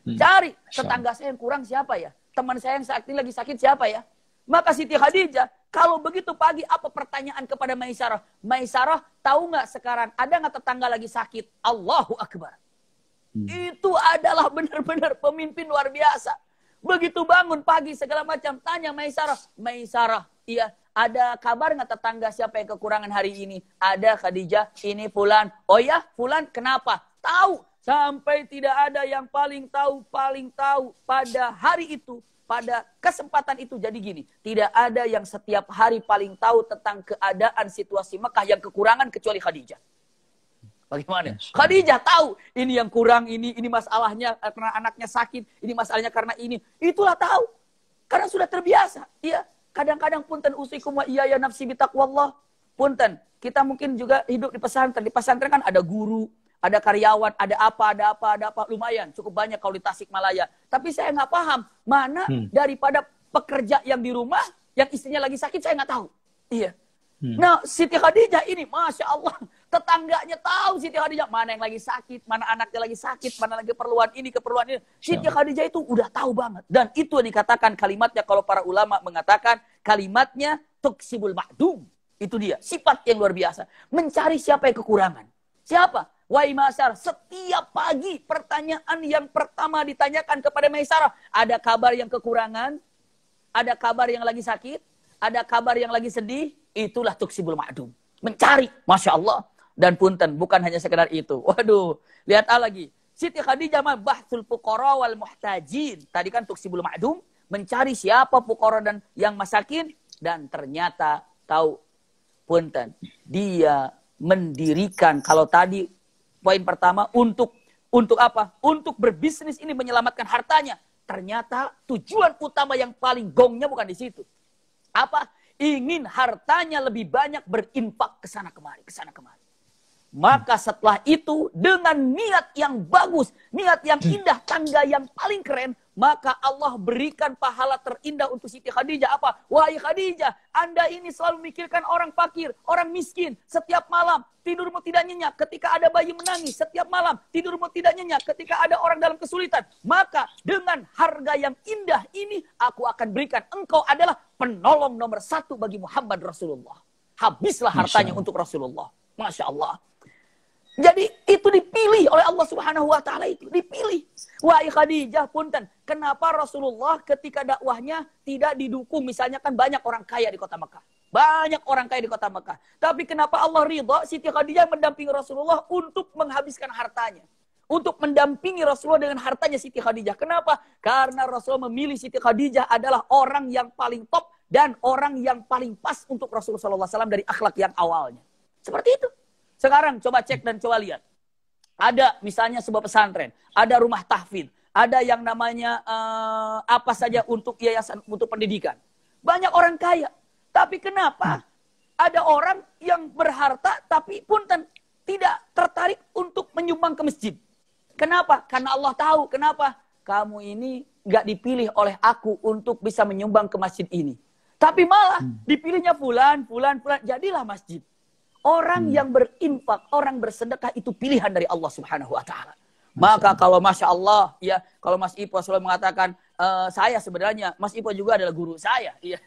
Hmm. Cari tetangga saya yang kurang siapa ya? Teman saya yang saat ini lagi sakit siapa ya? Maka Siti Khadijah, kalau begitu pagi apa pertanyaan kepada Maisarah? Maisarah, tahu nggak sekarang ada nggak tetangga lagi sakit? Allahu Akbar. Hmm. Itu adalah benar-benar pemimpin luar biasa. Begitu bangun pagi segala macam, tanya Maisarah. Maisarah, Iya, ada kabar nggak tetangga siapa yang kekurangan hari ini? Ada Khadijah, ini Fulan. Oh ya, Fulan kenapa? Tahu sampai tidak ada yang paling tahu, paling tahu pada hari itu, pada kesempatan itu. Jadi gini, tidak ada yang setiap hari paling tahu tentang keadaan situasi Mekah yang kekurangan kecuali Khadijah. Bagaimana? Khadijah tahu ini yang kurang, ini ini masalahnya eh, karena anaknya sakit, ini masalahnya karena ini. Itulah tahu. Karena sudah terbiasa. Iya, Kadang-kadang punten usikum wa iya ya nafsi bitakwallah. Punten, kita mungkin juga hidup di pesantren. Di pesantren kan ada guru, ada karyawan, ada apa, ada apa, ada apa. Lumayan, cukup banyak kalau di Tasikmalaya. Tapi saya nggak paham mana hmm. daripada pekerja yang di rumah, yang istrinya lagi sakit, saya nggak tahu. Iya. Hmm. Nah, Siti Khadijah ini, Masya Allah. Tetangganya tahu Siti Khadijah mana yang lagi sakit, mana anaknya lagi sakit, mana lagi keperluan ini, keperluan ini. Siti ya. Khadijah itu udah tahu banget. Dan itu yang dikatakan kalimatnya kalau para ulama mengatakan kalimatnya tuksibul ma'dum. Itu dia, sifat yang luar biasa. Mencari siapa yang kekurangan. Siapa? Wai Masar, setiap pagi pertanyaan yang pertama ditanyakan kepada Maisarah. Ada kabar yang kekurangan? Ada kabar yang lagi sakit? Ada kabar yang lagi sedih? Itulah tuksibul ma'dum. Mencari. Masya Allah dan punten. Bukan hanya sekedar itu. Waduh, lihat A lagi. Siti Khadijah mah bahsul pukoro wal muhtajin. Tadi kan sibul ma'dum, mencari siapa pukoro dan yang masakin. Dan ternyata tahu punten. Dia mendirikan, kalau tadi poin pertama untuk untuk apa? Untuk berbisnis ini menyelamatkan hartanya. Ternyata tujuan utama yang paling gongnya bukan di situ. Apa? Ingin hartanya lebih banyak berimpak ke sana kemari, ke sana kemari. Maka setelah itu dengan niat yang bagus, niat yang hmm. indah, tangga yang paling keren, maka Allah berikan pahala terindah untuk Siti Khadijah. Apa? Wahai Khadijah, Anda ini selalu mikirkan orang fakir, orang miskin. Setiap malam tidurmu tidak nyenyak ketika ada bayi menangis. Setiap malam tidurmu tidak nyenyak ketika ada orang dalam kesulitan. Maka dengan harga yang indah ini, aku akan berikan. Engkau adalah penolong nomor satu bagi Muhammad Rasulullah. Habislah hartanya untuk Rasulullah. Masya Allah. Jadi itu dipilih oleh Allah Subhanahu wa taala itu, dipilih. Wahai Khadijah punten, kenapa Rasulullah ketika dakwahnya tidak didukung misalnya kan banyak orang kaya di kota Mekah. Banyak orang kaya di kota Mekah. Tapi kenapa Allah ridha Siti Khadijah mendampingi Rasulullah untuk menghabiskan hartanya? Untuk mendampingi Rasulullah dengan hartanya Siti Khadijah. Kenapa? Karena Rasulullah memilih Siti Khadijah adalah orang yang paling top dan orang yang paling pas untuk Rasulullah SAW dari akhlak yang awalnya. Seperti itu. Sekarang coba cek dan coba lihat. Ada misalnya sebuah pesantren, ada rumah tahfidz, ada yang namanya uh, apa saja untuk yayasan untuk pendidikan. Banyak orang kaya, tapi kenapa ada orang yang berharta tapi pun tidak tertarik untuk menyumbang ke masjid? Kenapa? Karena Allah tahu kenapa kamu ini nggak dipilih oleh aku untuk bisa menyumbang ke masjid ini. Tapi malah hmm. dipilihnya fulan, fulan, fulan. Jadilah masjid. Orang hmm. yang berinfak, orang bersedekah itu pilihan dari Allah Subhanahu wa taala. Maka kalau masya Allah, ya kalau Mas Ipo selalu mengatakan e, saya sebenarnya Mas Ipo juga adalah guru saya, Ya.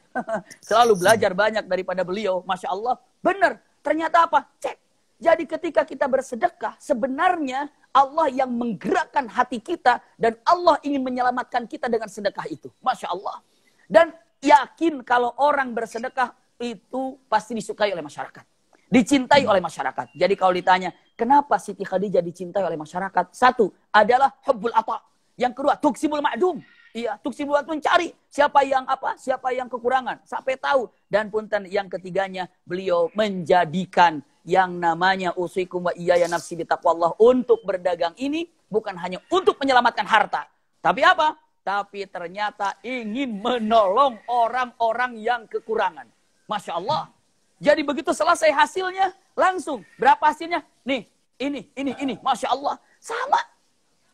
selalu belajar banyak daripada beliau, masya Allah, benar. Ternyata apa? Cek. Jadi ketika kita bersedekah, sebenarnya Allah yang menggerakkan hati kita dan Allah ingin menyelamatkan kita dengan sedekah itu, masya Allah. Dan yakin kalau orang bersedekah itu pasti disukai oleh masyarakat dicintai oleh masyarakat. Jadi kalau ditanya, kenapa Siti Khadijah dicintai oleh masyarakat? Satu, adalah hubbul apa? Yang kedua, tuksimul ma'dum. Iya, tuksimul ma'dum mencari siapa yang apa, siapa yang kekurangan, sampai tahu. Dan punten yang ketiganya, beliau menjadikan yang namanya usikum wa iya nafsi bitaqwallah untuk berdagang ini bukan hanya untuk menyelamatkan harta. Tapi apa? Tapi ternyata ingin menolong orang-orang yang kekurangan. Masya Allah. Jadi begitu selesai hasilnya, langsung. Berapa hasilnya? Nih, ini, ini, ini. Masya Allah. Sama.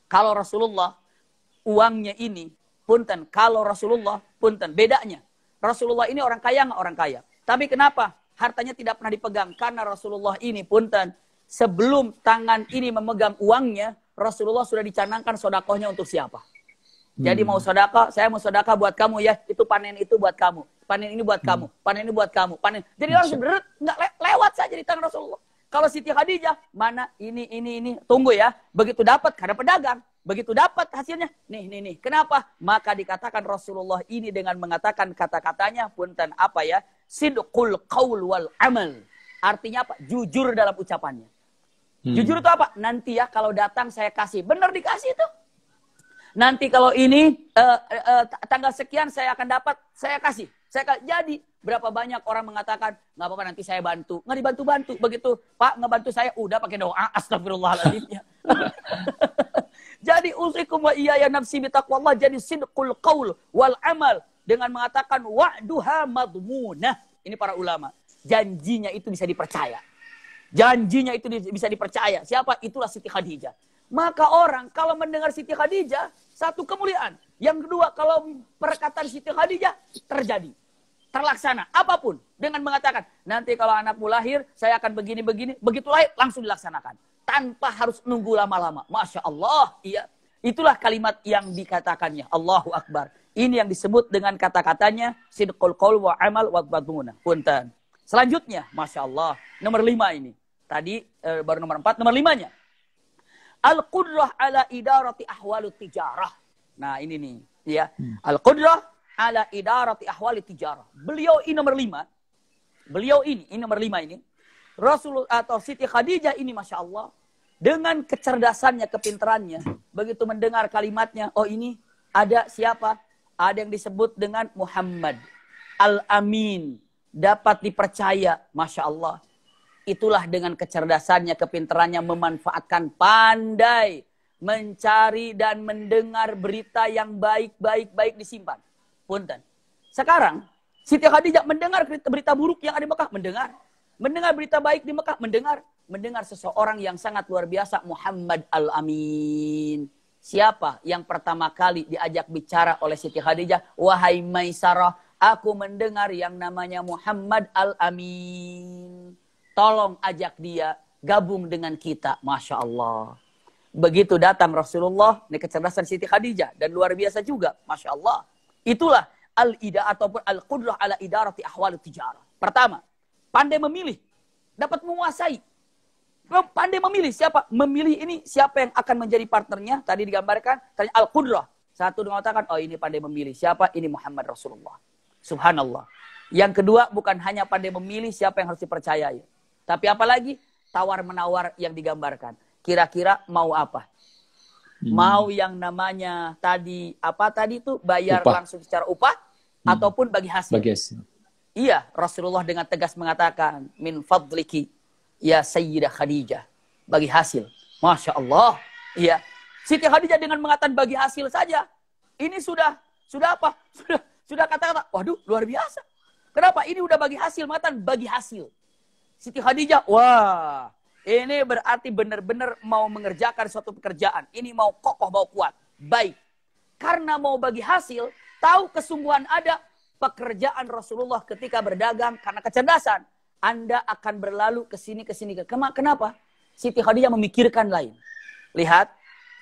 Kalau Rasulullah, uangnya ini, punten. Kalau Rasulullah, punten. Bedanya. Rasulullah ini orang kaya nggak orang kaya. Tapi kenapa? Hartanya tidak pernah dipegang. Karena Rasulullah ini, punten. Sebelum tangan ini memegang uangnya, Rasulullah sudah dicanangkan sodakohnya untuk siapa. Jadi hmm. mau sodaka, saya mau sodaka buat kamu ya. Itu panen itu buat kamu panen ini buat kamu, hmm. panen ini buat kamu, panen. Jadi langsung berut nggak le lewat saja di tangan Rasulullah. Kalau Siti Khadijah, mana ini, ini, ini, tunggu ya. Begitu dapat, karena pedagang. Begitu dapat hasilnya, nih, nih, nih. Kenapa? Maka dikatakan Rasulullah ini dengan mengatakan kata-katanya, punten apa ya? Sidqul kaulwal wal amal. Artinya apa? Jujur dalam ucapannya. Hmm. Jujur itu apa? Nanti ya kalau datang saya kasih. Benar dikasih itu? nanti kalau ini uh, uh, tanggal sekian saya akan dapat, saya kasih. Saya jadi berapa banyak orang mengatakan nggak apa-apa nanti saya bantu, nggak dibantu bantu. Begitu Pak ngebantu saya, udah pakai doa, astagfirullahaladzim. jadi usikum wa iya ya nafsi bitaqwallah jadi sidqul qaul wal amal dengan mengatakan wa'duha madmunah. Ini para ulama. Janjinya itu bisa dipercaya. Janjinya itu bisa dipercaya. Siapa? Itulah Siti Khadijah. Maka orang kalau mendengar Siti Khadijah, satu kemuliaan. Yang kedua, kalau perkataan Siti Khadijah terjadi. Terlaksana. Apapun. Dengan mengatakan, nanti kalau anakmu lahir, saya akan begini-begini. Begitu lahir, langsung dilaksanakan. Tanpa harus nunggu lama-lama. Masya Allah. Iya. Itulah kalimat yang dikatakannya. Allahu Akbar. Ini yang disebut dengan kata-katanya. Sidqul qol wa amal wa badmuna. Punten. Selanjutnya, Masya Allah. Nomor lima ini. Tadi eh, baru nomor empat, nomor limanya. Al-qudrah ala idarati ahwalu tijarah. Nah, ini nih, ya. Hmm. Al-qudrah ala idarati ahwalu tijarah. Beliau ini nomor lima. Beliau ini, ini nomor lima ini. Rasul atau Siti Khadijah ini Masya Allah. Dengan kecerdasannya, kepintarannya. Begitu mendengar kalimatnya, oh ini ada siapa? Ada yang disebut dengan Muhammad. Al-Amin. Dapat dipercaya, Masya Allah Itulah dengan kecerdasannya, kepintarannya memanfaatkan pandai mencari dan mendengar berita yang baik-baik baik disimpan. Punten. Sekarang Siti Khadijah mendengar berita buruk yang ada di Mekah, mendengar. Mendengar berita baik di Mekah, mendengar. Mendengar seseorang yang sangat luar biasa, Muhammad Al-Amin. Siapa yang pertama kali diajak bicara oleh Siti Khadijah? Wahai Maisarah, aku mendengar yang namanya Muhammad Al-Amin. Tolong ajak dia gabung dengan kita. Masya Allah. Begitu datang Rasulullah, ini kecerdasan Siti Khadijah. Dan luar biasa juga. Masya Allah. Itulah al-ida ataupun al qudrah ala idarati ahwal tijarah. Pertama, pandai memilih. Dapat menguasai. Pandai memilih siapa? Memilih ini siapa yang akan menjadi partnernya. Tadi digambarkan, tadi al qudrah Satu mengatakan, oh ini pandai memilih. Siapa? Ini Muhammad Rasulullah. Subhanallah. Yang kedua, bukan hanya pandai memilih siapa yang harus dipercayai. Tapi apalagi tawar-menawar yang digambarkan. Kira-kira mau apa? Hmm. Mau yang namanya tadi apa tadi itu bayar upah. langsung secara upah hmm. ataupun bagi hasil. Bagi hasil. Iya, Rasulullah dengan tegas mengatakan min fadliki ya Sayyidah Khadijah bagi hasil. Masya Allah. Iya. Siti Khadijah dengan mengatakan bagi hasil saja. Ini sudah sudah apa? Sudah sudah kata-kata, waduh luar biasa. Kenapa? Ini udah bagi hasil, mengatakan bagi hasil. Siti Khadijah, wah, ini berarti benar-benar mau mengerjakan suatu pekerjaan. Ini mau kokoh, mau kuat. Baik. Karena mau bagi hasil, tahu kesungguhan ada pekerjaan Rasulullah ketika berdagang karena kecerdasan. Anda akan berlalu ke sini, ke sini. Kenapa? Siti Khadijah memikirkan lain. Lihat,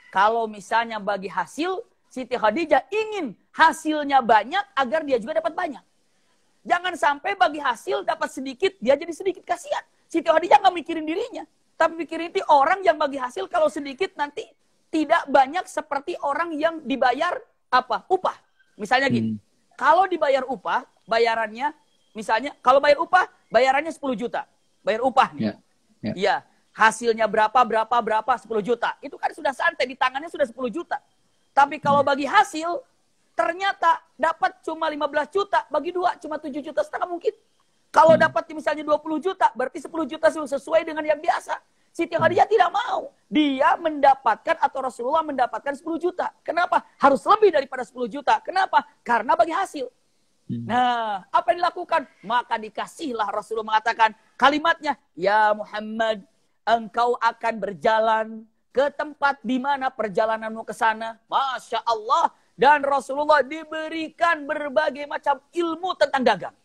kalau misalnya bagi hasil, Siti Khadijah ingin hasilnya banyak agar dia juga dapat banyak. Jangan sampai bagi hasil dapat sedikit, dia jadi sedikit. Kasihan. Siti Khadijah nggak mikirin dirinya. Tapi mikirin itu orang yang bagi hasil kalau sedikit nanti tidak banyak seperti orang yang dibayar apa upah. Misalnya gini, hmm. kalau dibayar upah, bayarannya misalnya kalau bayar upah, bayarannya 10 juta. Bayar upah nih. Ya, ya. Iya. Yeah. Yeah. Ya. Hasilnya berapa, berapa, berapa, 10 juta. Itu kan sudah santai, di tangannya sudah 10 juta. Tapi kalau hmm. bagi hasil, ternyata dapat cuma 15 juta, bagi dua cuma 7 juta setengah mungkin. Kalau hmm. dapat misalnya 20 juta, berarti 10 juta sesuai dengan yang biasa. Siti Khadijah tidak mau. Dia mendapatkan atau Rasulullah mendapatkan 10 juta. Kenapa? Harus lebih daripada 10 juta. Kenapa? Karena bagi hasil. Hmm. Nah, apa yang dilakukan? Maka dikasihlah Rasulullah mengatakan kalimatnya, Ya Muhammad, engkau akan berjalan ke tempat di mana perjalananmu ke sana. Masya Allah, dan Rasulullah diberikan berbagai macam ilmu tentang dagang.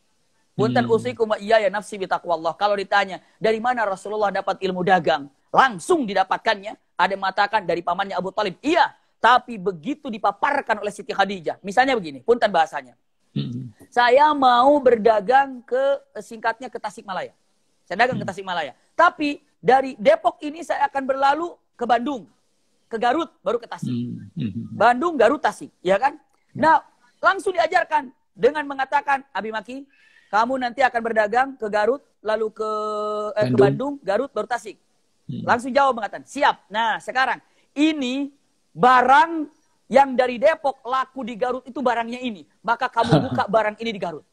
Punten hmm. usikum iya ya nafsi bitaqwallah. Kalau ditanya, dari mana Rasulullah dapat ilmu dagang? Langsung didapatkannya. Ada yang mengatakan dari pamannya Abu Talib. Iya, tapi begitu dipaparkan oleh Siti Khadijah. Misalnya begini, punten bahasanya. Hmm. Saya mau berdagang ke eh, singkatnya ke Tasikmalaya. Saya dagang hmm. ke Tasikmalaya. Tapi dari Depok ini saya akan berlalu ke Bandung ke Garut, baru ke Tasik. Hmm, hmm, hmm, Bandung, Garut, Tasik, ya kan? Ya. Nah, langsung diajarkan dengan mengatakan, Abimaki, kamu nanti akan berdagang ke Garut, lalu ke eh, Bandung. ke Bandung, Garut, baru Tasik. Langsung jawab mengatakan, siap. Nah, sekarang ini barang yang dari Depok laku di Garut itu barangnya ini. Maka kamu buka barang ini di Garut.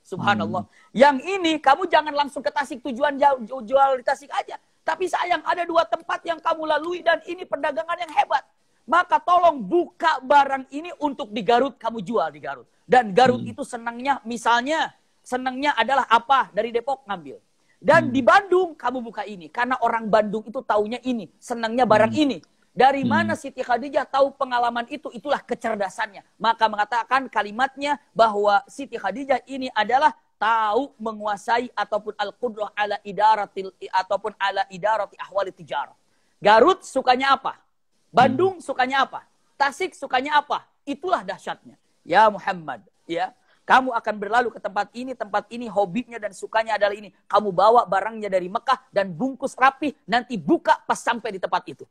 Subhanallah. Hmm. Yang ini kamu jangan langsung ke Tasik tujuan jual, jual di Tasik aja. Tapi sayang ada dua tempat yang kamu lalui dan ini perdagangan yang hebat. Maka tolong buka barang ini untuk di Garut kamu jual di Garut. Dan Garut hmm. itu senangnya misalnya senangnya adalah apa dari Depok ngambil. Dan hmm. di Bandung kamu buka ini karena orang Bandung itu taunya ini, senangnya barang hmm. ini. Dari hmm. mana Siti Khadijah tahu pengalaman itu? Itulah kecerdasannya. Maka mengatakan kalimatnya bahwa Siti Khadijah ini adalah tahu menguasai ataupun al-qudrah ala idaratil ataupun ala idarati ahwali tijarah. Garut sukanya apa? Bandung hmm. sukanya apa? Tasik sukanya apa? Itulah dahsyatnya. Ya Muhammad, ya. Kamu akan berlalu ke tempat ini, tempat ini hobinya dan sukanya adalah ini. Kamu bawa barangnya dari Mekah dan bungkus rapi, nanti buka pas sampai di tempat itu.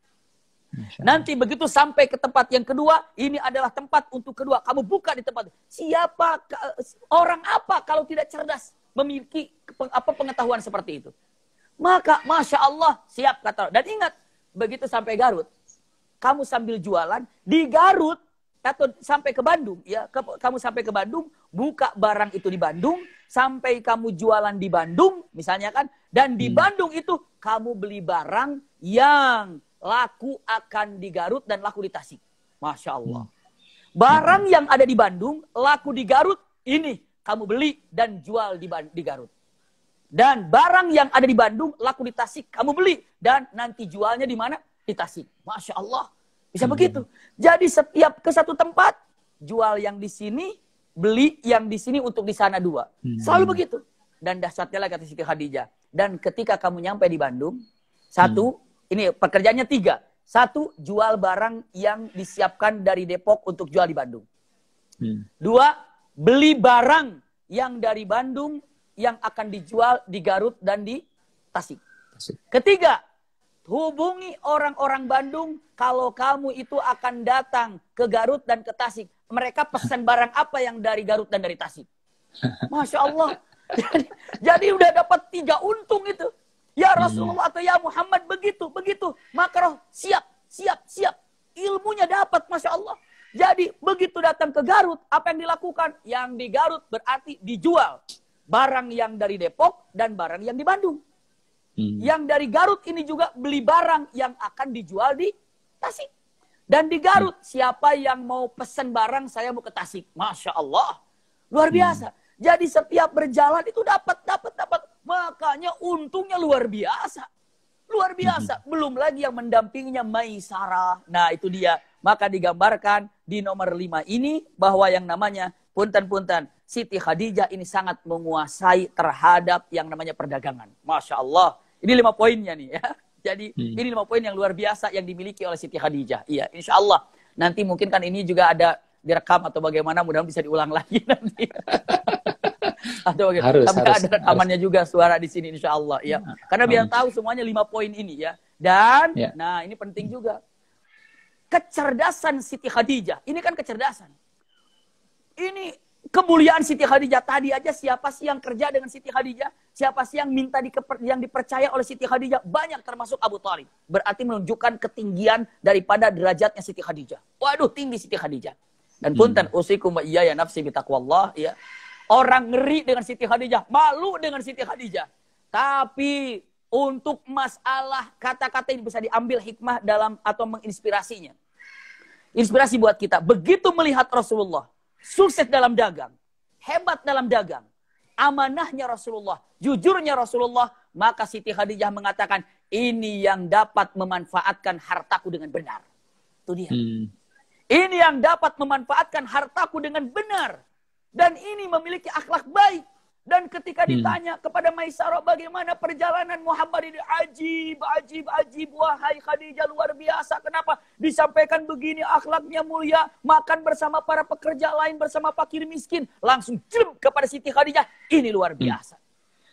Nanti begitu sampai ke tempat yang kedua, ini adalah tempat untuk kedua. Kamu buka di tempat siapa orang apa kalau tidak cerdas memiliki apa pengetahuan seperti itu. Maka masya Allah siap kata. Dan ingat begitu sampai Garut, kamu sambil jualan di Garut atau sampai ke Bandung ya ke, kamu sampai ke Bandung buka barang itu di Bandung sampai kamu jualan di Bandung misalnya kan dan di hmm. Bandung itu kamu beli barang yang laku akan di Garut dan laku di Tasik. Masya Allah. Hmm. Barang hmm. yang ada di Bandung, laku di Garut, ini kamu beli dan jual di, di Garut. Dan barang yang ada di Bandung, laku di Tasik, kamu beli dan nanti jualnya di mana? Di Tasik. Masya Allah. Bisa hmm. begitu. Jadi setiap ke satu tempat, jual yang di sini, beli yang di sini untuk di sana dua. Hmm. Selalu begitu. Dan dahsyatnya lah kata Siti Khadijah. Dan ketika kamu nyampe di Bandung, satu, hmm ini pekerjaannya tiga. Satu, jual barang yang disiapkan dari Depok untuk jual di Bandung. Hmm. Dua, beli barang yang dari Bandung yang akan dijual di Garut dan di Tasik. Tasik. Ketiga, hubungi orang-orang Bandung kalau kamu itu akan datang ke Garut dan ke Tasik. Mereka pesan barang apa yang dari Garut dan dari Tasik. Masya Allah. Jadi, jadi udah dapat tiga untung itu. Ya hmm. Rasulullah atau ya Muhammad begitu, begitu. Maka siap, siap, siap. Ilmunya dapat, Masya Allah. Jadi begitu datang ke Garut, apa yang dilakukan? Yang di Garut berarti dijual. Barang yang dari Depok dan barang yang di Bandung. Hmm. Yang dari Garut ini juga beli barang yang akan dijual di Tasik. Dan di Garut, hmm. siapa yang mau pesan barang, saya mau ke Tasik. Masya Allah. Luar hmm. biasa. Hmm. Jadi setiap berjalan itu dapat, dapat, dapat Makanya untungnya luar biasa. Luar biasa. Mhm. Belum lagi yang mendampinginya Maisara. Nah itu dia. Maka digambarkan di nomor lima ini bahwa yang namanya punten-punten. Siti Khadijah ini sangat menguasai terhadap yang namanya perdagangan. Masya Allah. Ini lima poinnya nih ya. Jadi hmm. ini lima poin yang luar biasa yang dimiliki oleh Siti Khadijah. Iya, insya Allah. Nanti mungkin kan ini juga ada direkam atau bagaimana, mudah-mudahan bisa diulang lagi nanti. ada harus, harus, ada rekamannya juga suara di sini insya Allah ya. Nah, Karena biar tahu semuanya lima poin ini ya. Dan ya. nah ini penting juga kecerdasan Siti Khadijah. Ini kan kecerdasan. Ini kemuliaan Siti Khadijah tadi aja siapa sih yang kerja dengan Siti Khadijah? Siapa sih yang minta dikeper, yang dipercaya oleh Siti Khadijah? Banyak termasuk Abu Thalib. Berarti menunjukkan ketinggian daripada derajatnya Siti Khadijah. Waduh, tinggi Siti Khadijah. Dan hmm. punten hmm. usikum iya ya nafsi bitaqwallah ya. Orang ngeri dengan Siti Khadijah, malu dengan Siti Khadijah. Tapi untuk masalah kata-kata ini bisa diambil hikmah dalam atau menginspirasinya. Inspirasi buat kita. Begitu melihat Rasulullah, sukses dalam dagang, hebat dalam dagang, amanahnya Rasulullah, jujurnya Rasulullah, maka Siti Khadijah mengatakan, ini yang dapat memanfaatkan hartaku dengan benar. Itu dia. Hmm. Ini yang dapat memanfaatkan hartaku dengan benar. Dan ini memiliki akhlak baik. Dan ketika hmm. ditanya kepada Maisarah bagaimana perjalanan Muhammad ini ajib, ajib, ajib. Wahai Khadijah luar biasa. Kenapa disampaikan begini akhlaknya mulia. Makan bersama para pekerja lain bersama fakir miskin. Langsung jelem kepada Siti Khadijah. Ini luar hmm. biasa. Hmm.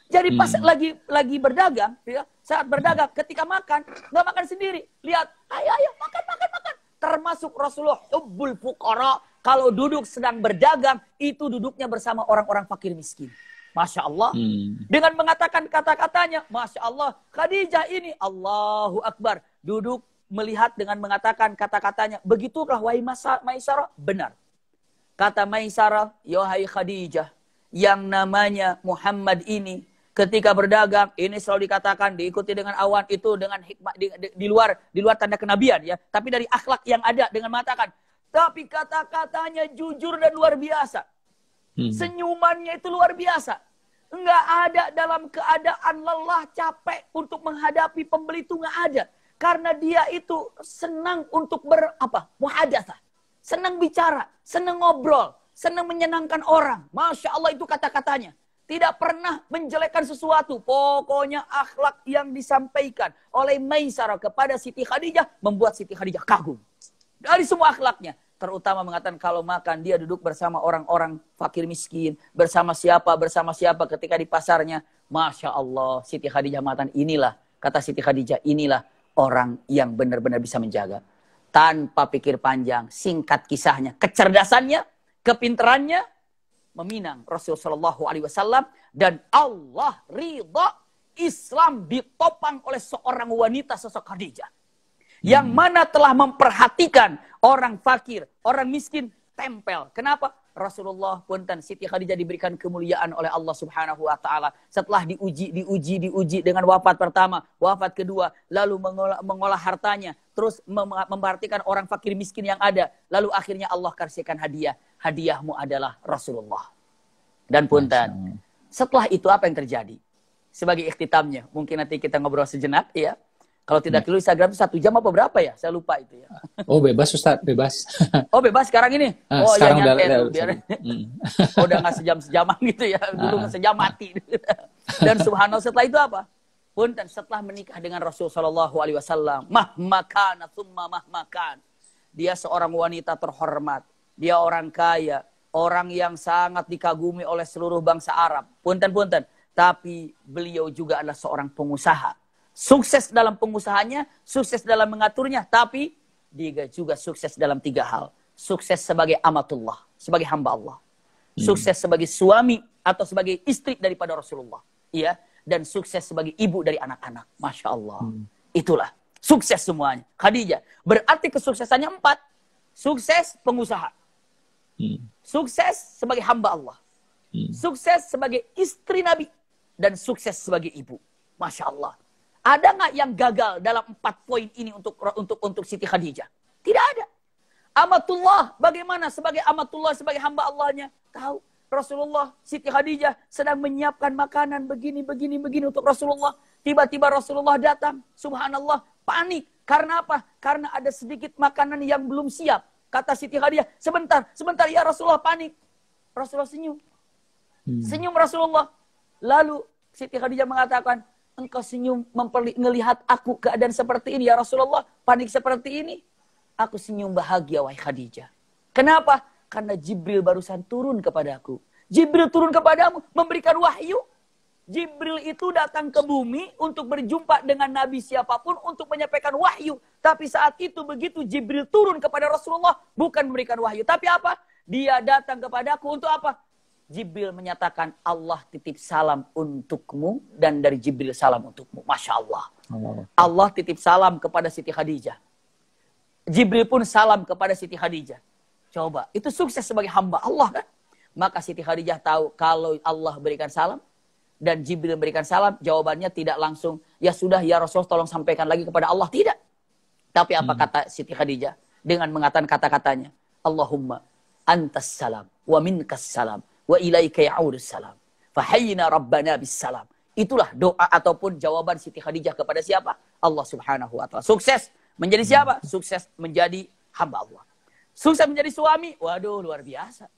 Jadi pas hmm. lagi lagi berdagang, ya, saat berdagang, ketika makan, nggak makan sendiri. Lihat, ayo, ayo, makan, makan, makan. Termasuk Rasulullah, hubbul fukara, kalau duduk sedang berdagang, itu duduknya bersama orang-orang fakir miskin. Masya Allah. Hmm. Dengan mengatakan kata-katanya, Masya Allah, Khadijah ini, Allahu Akbar. Duduk melihat dengan mengatakan kata-katanya, begitulah wahai Maisara, benar. Kata Maisara, Yohai Khadijah, yang namanya Muhammad ini, ketika berdagang, ini selalu dikatakan diikuti dengan awan itu dengan hikmah di, di, di luar di luar tanda kenabian ya, tapi dari akhlak yang ada dengan mengatakan tapi kata-katanya jujur dan luar biasa. Hmm. Senyumannya itu luar biasa. Enggak ada dalam keadaan lelah capek untuk menghadapi pembeli itu enggak ada. Karena dia itu senang untuk ber apa? Muhadasa. Senang bicara, senang ngobrol, senang menyenangkan orang. Masya Allah itu kata-katanya. Tidak pernah menjelekkan sesuatu. Pokoknya akhlak yang disampaikan oleh Maisara kepada Siti Khadijah membuat Siti Khadijah kagum. Dari semua akhlaknya terutama mengatakan kalau makan dia duduk bersama orang-orang fakir miskin, bersama siapa, bersama siapa ketika di pasarnya. Masya Allah, Siti Khadijah matan inilah, kata Siti Khadijah, inilah orang yang benar-benar bisa menjaga. Tanpa pikir panjang, singkat kisahnya, kecerdasannya, kepinterannya, meminang Rasulullah Shallallahu Alaihi Wasallam dan Allah ridha Islam ditopang oleh seorang wanita sosok Khadijah yang mana telah memperhatikan orang fakir, orang miskin, tempel. Kenapa? Rasulullah punten Siti Khadijah diberikan kemuliaan oleh Allah Subhanahu wa taala setelah diuji diuji diuji dengan wafat pertama, wafat kedua, lalu mengolah, mengolah hartanya, terus mem memperhatikan orang fakir miskin yang ada, lalu akhirnya Allah kasihkan hadiah. Hadiahmu adalah Rasulullah. Dan punten. Setelah itu apa yang terjadi? Sebagai ikhtitamnya, mungkin nanti kita ngobrol sejenak ya. Kalau tidak hmm. keliru Instagram itu satu jam apa berapa ya? Saya lupa itu ya. Oh bebas Ustaz, bebas. oh bebas sekarang ini? Ah, oh iya, sekarang ya, udah, udah, biar... mm. oh, udah gak sejam-sejaman gitu ya. Ah. Dulu gak sejam mati. Dan subhanallah setelah itu apa? Pun dan setelah menikah dengan Rasulullah Shallallahu Alaihi Wasallam, mah makan, summa Dia seorang wanita terhormat. Dia orang kaya, orang yang sangat dikagumi oleh seluruh bangsa Arab. Punten punten. Tapi beliau juga adalah seorang pengusaha Sukses dalam pengusahanya, sukses dalam mengaturnya, tapi dia juga sukses dalam tiga hal. Sukses sebagai amatullah, sebagai hamba Allah. Hmm. Sukses sebagai suami atau sebagai istri daripada Rasulullah. Iya, dan sukses sebagai ibu dari anak-anak. Masya Allah. Hmm. Itulah sukses semuanya. Khadijah. Berarti kesuksesannya empat. Sukses pengusaha. Hmm. Sukses sebagai hamba Allah. Sukses sebagai istri Nabi. Dan sukses sebagai ibu. Masya Allah. Ada nggak yang gagal dalam empat poin ini untuk untuk untuk Siti Khadijah? Tidak ada. Amatullah bagaimana sebagai amatullah sebagai hamba Allahnya tahu Rasulullah Siti Khadijah sedang menyiapkan makanan begini begini begini untuk Rasulullah. Tiba-tiba Rasulullah datang, subhanallah, panik. Karena apa? Karena ada sedikit makanan yang belum siap. Kata Siti Khadijah, sebentar, sebentar ya Rasulullah panik. Rasulullah senyum. Hmm. Senyum Rasulullah. Lalu Siti Khadijah mengatakan, engkau senyum melihat aku keadaan seperti ini ya Rasulullah, panik seperti ini. Aku senyum bahagia wahai Khadijah. Kenapa? Karena Jibril barusan turun kepadaku. Jibril turun kepadamu memberikan wahyu. Jibril itu datang ke bumi untuk berjumpa dengan nabi siapapun untuk menyampaikan wahyu. Tapi saat itu begitu Jibril turun kepada Rasulullah bukan memberikan wahyu, tapi apa? Dia datang kepadaku untuk apa? Jibril menyatakan Allah titip salam untukmu dan dari Jibril salam untukmu. Masya Allah. Allah. titip salam kepada Siti Khadijah. Jibril pun salam kepada Siti Khadijah. Coba, itu sukses sebagai hamba Allah kan? Maka Siti Khadijah tahu kalau Allah berikan salam dan Jibril berikan salam, jawabannya tidak langsung, ya sudah ya Rasul tolong sampaikan lagi kepada Allah. Tidak. Tapi apa hmm. kata Siti Khadijah? Dengan mengatakan kata-katanya, Allahumma antas salam wa minkas salam wa ilaika ya'udus salam. Fahayyina rabbana bis salam. Itulah doa ataupun jawaban Siti Khadijah kepada siapa? Allah Subhanahu wa taala. Sukses menjadi siapa? Sukses menjadi hamba Allah. Sukses menjadi suami. Waduh, luar biasa.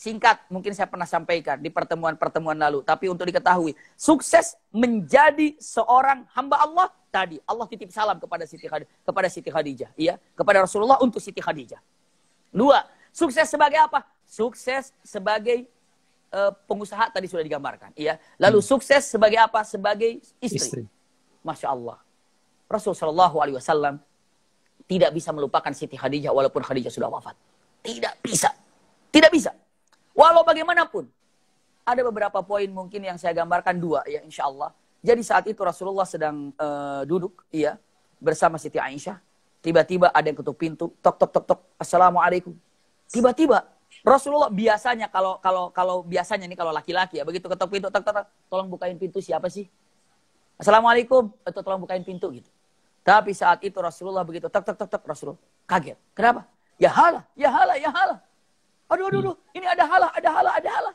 Singkat, mungkin saya pernah sampaikan di pertemuan-pertemuan lalu. Tapi untuk diketahui, sukses menjadi seorang hamba Allah tadi. Allah titip salam kepada Siti Khadijah. Kepada Siti Khadijah. Iya? Kepada Rasulullah untuk Siti Khadijah. Dua, sukses sebagai apa? Sukses sebagai Eh, pengusaha tadi sudah digambarkan, iya. Lalu hmm. sukses sebagai apa? Sebagai istri. istri. Masya Allah. Rasul Shallallahu Alaihi Wasallam tidak bisa melupakan Siti Khadijah walaupun Khadijah sudah wafat. Tidak bisa. Tidak bisa. Walau bagaimanapun. Ada beberapa poin mungkin yang saya gambarkan dua ya insya Allah. Jadi saat itu Rasulullah sedang uh, duduk ya bersama Siti Aisyah. Tiba-tiba ada yang ketuk pintu. Tok tok tok tok. Assalamualaikum. Tiba-tiba Rasulullah biasanya kalau kalau kalau biasanya nih kalau laki-laki ya begitu ketok pintu tok tok tolong bukain pintu siapa sih? Assalamualaikum atau eh, tolong bukain pintu gitu. Tapi saat itu Rasulullah begitu tok tok tok tok Rasulullah kaget. Kenapa? Ya halah, ya halah, ya halah. Aduh aduh aduh, ini ada halah, ada halah, ada halah.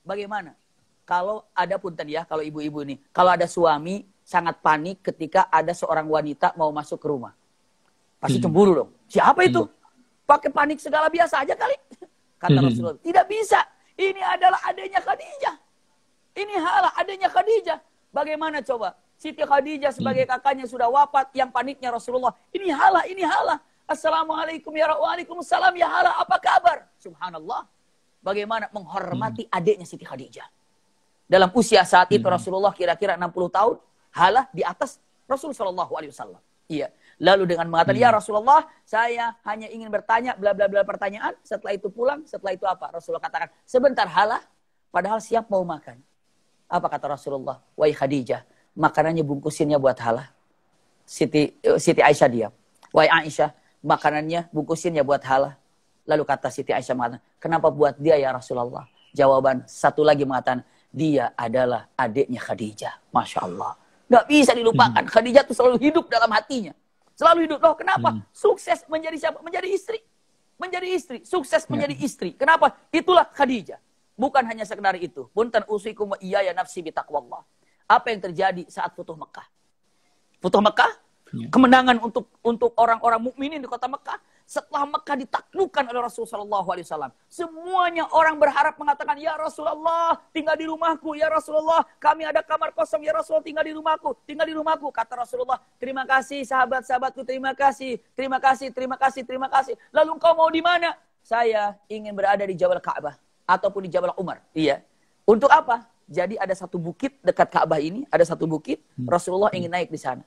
Bagaimana? Kalau ada punten ya, kalau ibu-ibu ini, kalau ada suami sangat panik ketika ada seorang wanita mau masuk ke rumah. Pasti hmm. cemburu dong. Siapa itu? Iya. Pakai panik segala biasa aja kali. Kata hmm. Rasulullah, tidak bisa. Ini adalah adanya Khadijah. Ini halah adanya Khadijah. Bagaimana coba? Siti Khadijah sebagai hmm. kakaknya sudah wafat, yang paniknya Rasulullah. Ini halah, ini halah. Assalamualaikum ya salam ya halah, apa kabar? Subhanallah. Bagaimana menghormati hmm. adiknya Siti Khadijah. Dalam usia saat itu Rasulullah kira-kira 60 tahun, halah di atas Rasulullah Iya. Lalu dengan mengatakan, ya hmm. "Ya Rasulullah, saya hanya ingin bertanya bla bla bla pertanyaan." Setelah itu pulang, setelah itu apa? Rasulullah katakan, "Sebentar halah." Padahal siap mau makan. Apa kata Rasulullah? "Wahai Khadijah, makanannya bungkusinnya buat halah." Siti eh, Siti Aisyah diam. "Wahai Aisyah, makanannya bungkusinnya buat halah." Lalu kata Siti Aisyah mengatakan, "Kenapa buat dia ya Rasulullah?" Jawaban satu lagi mengatakan, "Dia adalah adiknya Khadijah." Masya Allah. Gak bisa dilupakan. Hmm. Khadijah itu selalu hidup dalam hatinya. Selalu hidup. Loh kenapa? Hmm. Sukses menjadi siapa? Menjadi istri. Menjadi istri. Sukses ya. menjadi istri. Kenapa? Itulah Khadijah. Bukan hanya sekedar itu. Punten usikum iya ya nafsi bitaqwallah. Apa yang terjadi saat Futuh Mekah? Futuh Mekah? Ya. Kemenangan untuk untuk orang-orang mukminin di kota Mekah setelah Mekah ditaklukkan oleh Rasulullah Shallallahu Alaihi semuanya orang berharap mengatakan, ya Rasulullah tinggal di rumahku, ya Rasulullah kami ada kamar kosong, ya Rasulullah tinggal di rumahku, tinggal di rumahku. Kata Rasulullah, terima kasih sahabat-sahabatku, terima kasih, terima kasih, terima kasih, terima kasih. Lalu kau mau di mana? Saya ingin berada di Jabal Ka'bah ataupun di Jabal Umar. Iya. Untuk apa? Jadi ada satu bukit dekat Ka'bah ini, ada satu bukit hmm. Rasulullah ingin naik di sana.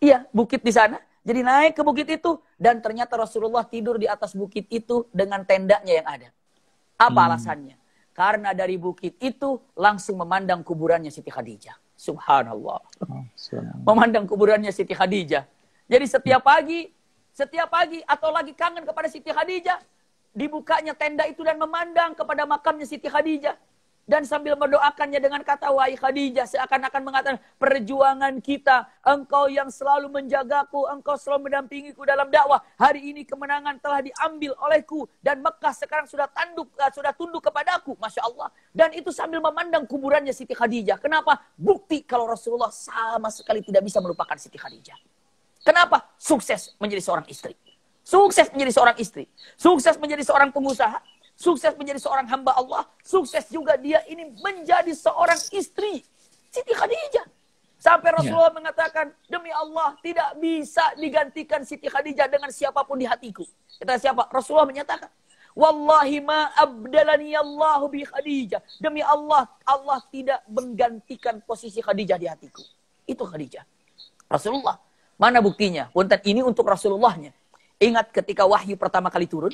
Iya, bukit di sana jadi naik ke bukit itu dan ternyata Rasulullah tidur di atas bukit itu dengan tendanya yang ada. Apa hmm. alasannya? Karena dari bukit itu langsung memandang kuburannya Siti Khadijah. Subhanallah. memandang kuburannya Siti Khadijah. Jadi setiap pagi, setiap pagi atau lagi kangen kepada Siti Khadijah, dibukanya tenda itu dan memandang kepada makamnya Siti Khadijah dan sambil mendoakannya dengan kata wahai Khadijah seakan-akan mengatakan perjuangan kita engkau yang selalu menjagaku engkau selalu mendampingiku dalam dakwah hari ini kemenangan telah diambil olehku dan Mekah sekarang sudah tanduk eh, sudah tunduk kepadaku masya Allah dan itu sambil memandang kuburannya Siti Khadijah kenapa bukti kalau Rasulullah sama sekali tidak bisa melupakan Siti Khadijah kenapa sukses menjadi seorang istri sukses menjadi seorang istri sukses menjadi seorang pengusaha sukses menjadi seorang hamba Allah, sukses juga dia ini menjadi seorang istri Siti Khadijah. Sampai ya. Rasulullah ya. mengatakan, demi Allah tidak bisa digantikan Siti Khadijah dengan siapapun di hatiku. Kita siapa? Rasulullah menyatakan, Wallahi ma abdalani Allahu bi Khadijah. Demi Allah, Allah tidak menggantikan posisi Khadijah di hatiku. Itu Khadijah. Rasulullah. Mana buktinya? Punten ini untuk Rasulullahnya. Ingat ketika wahyu pertama kali turun,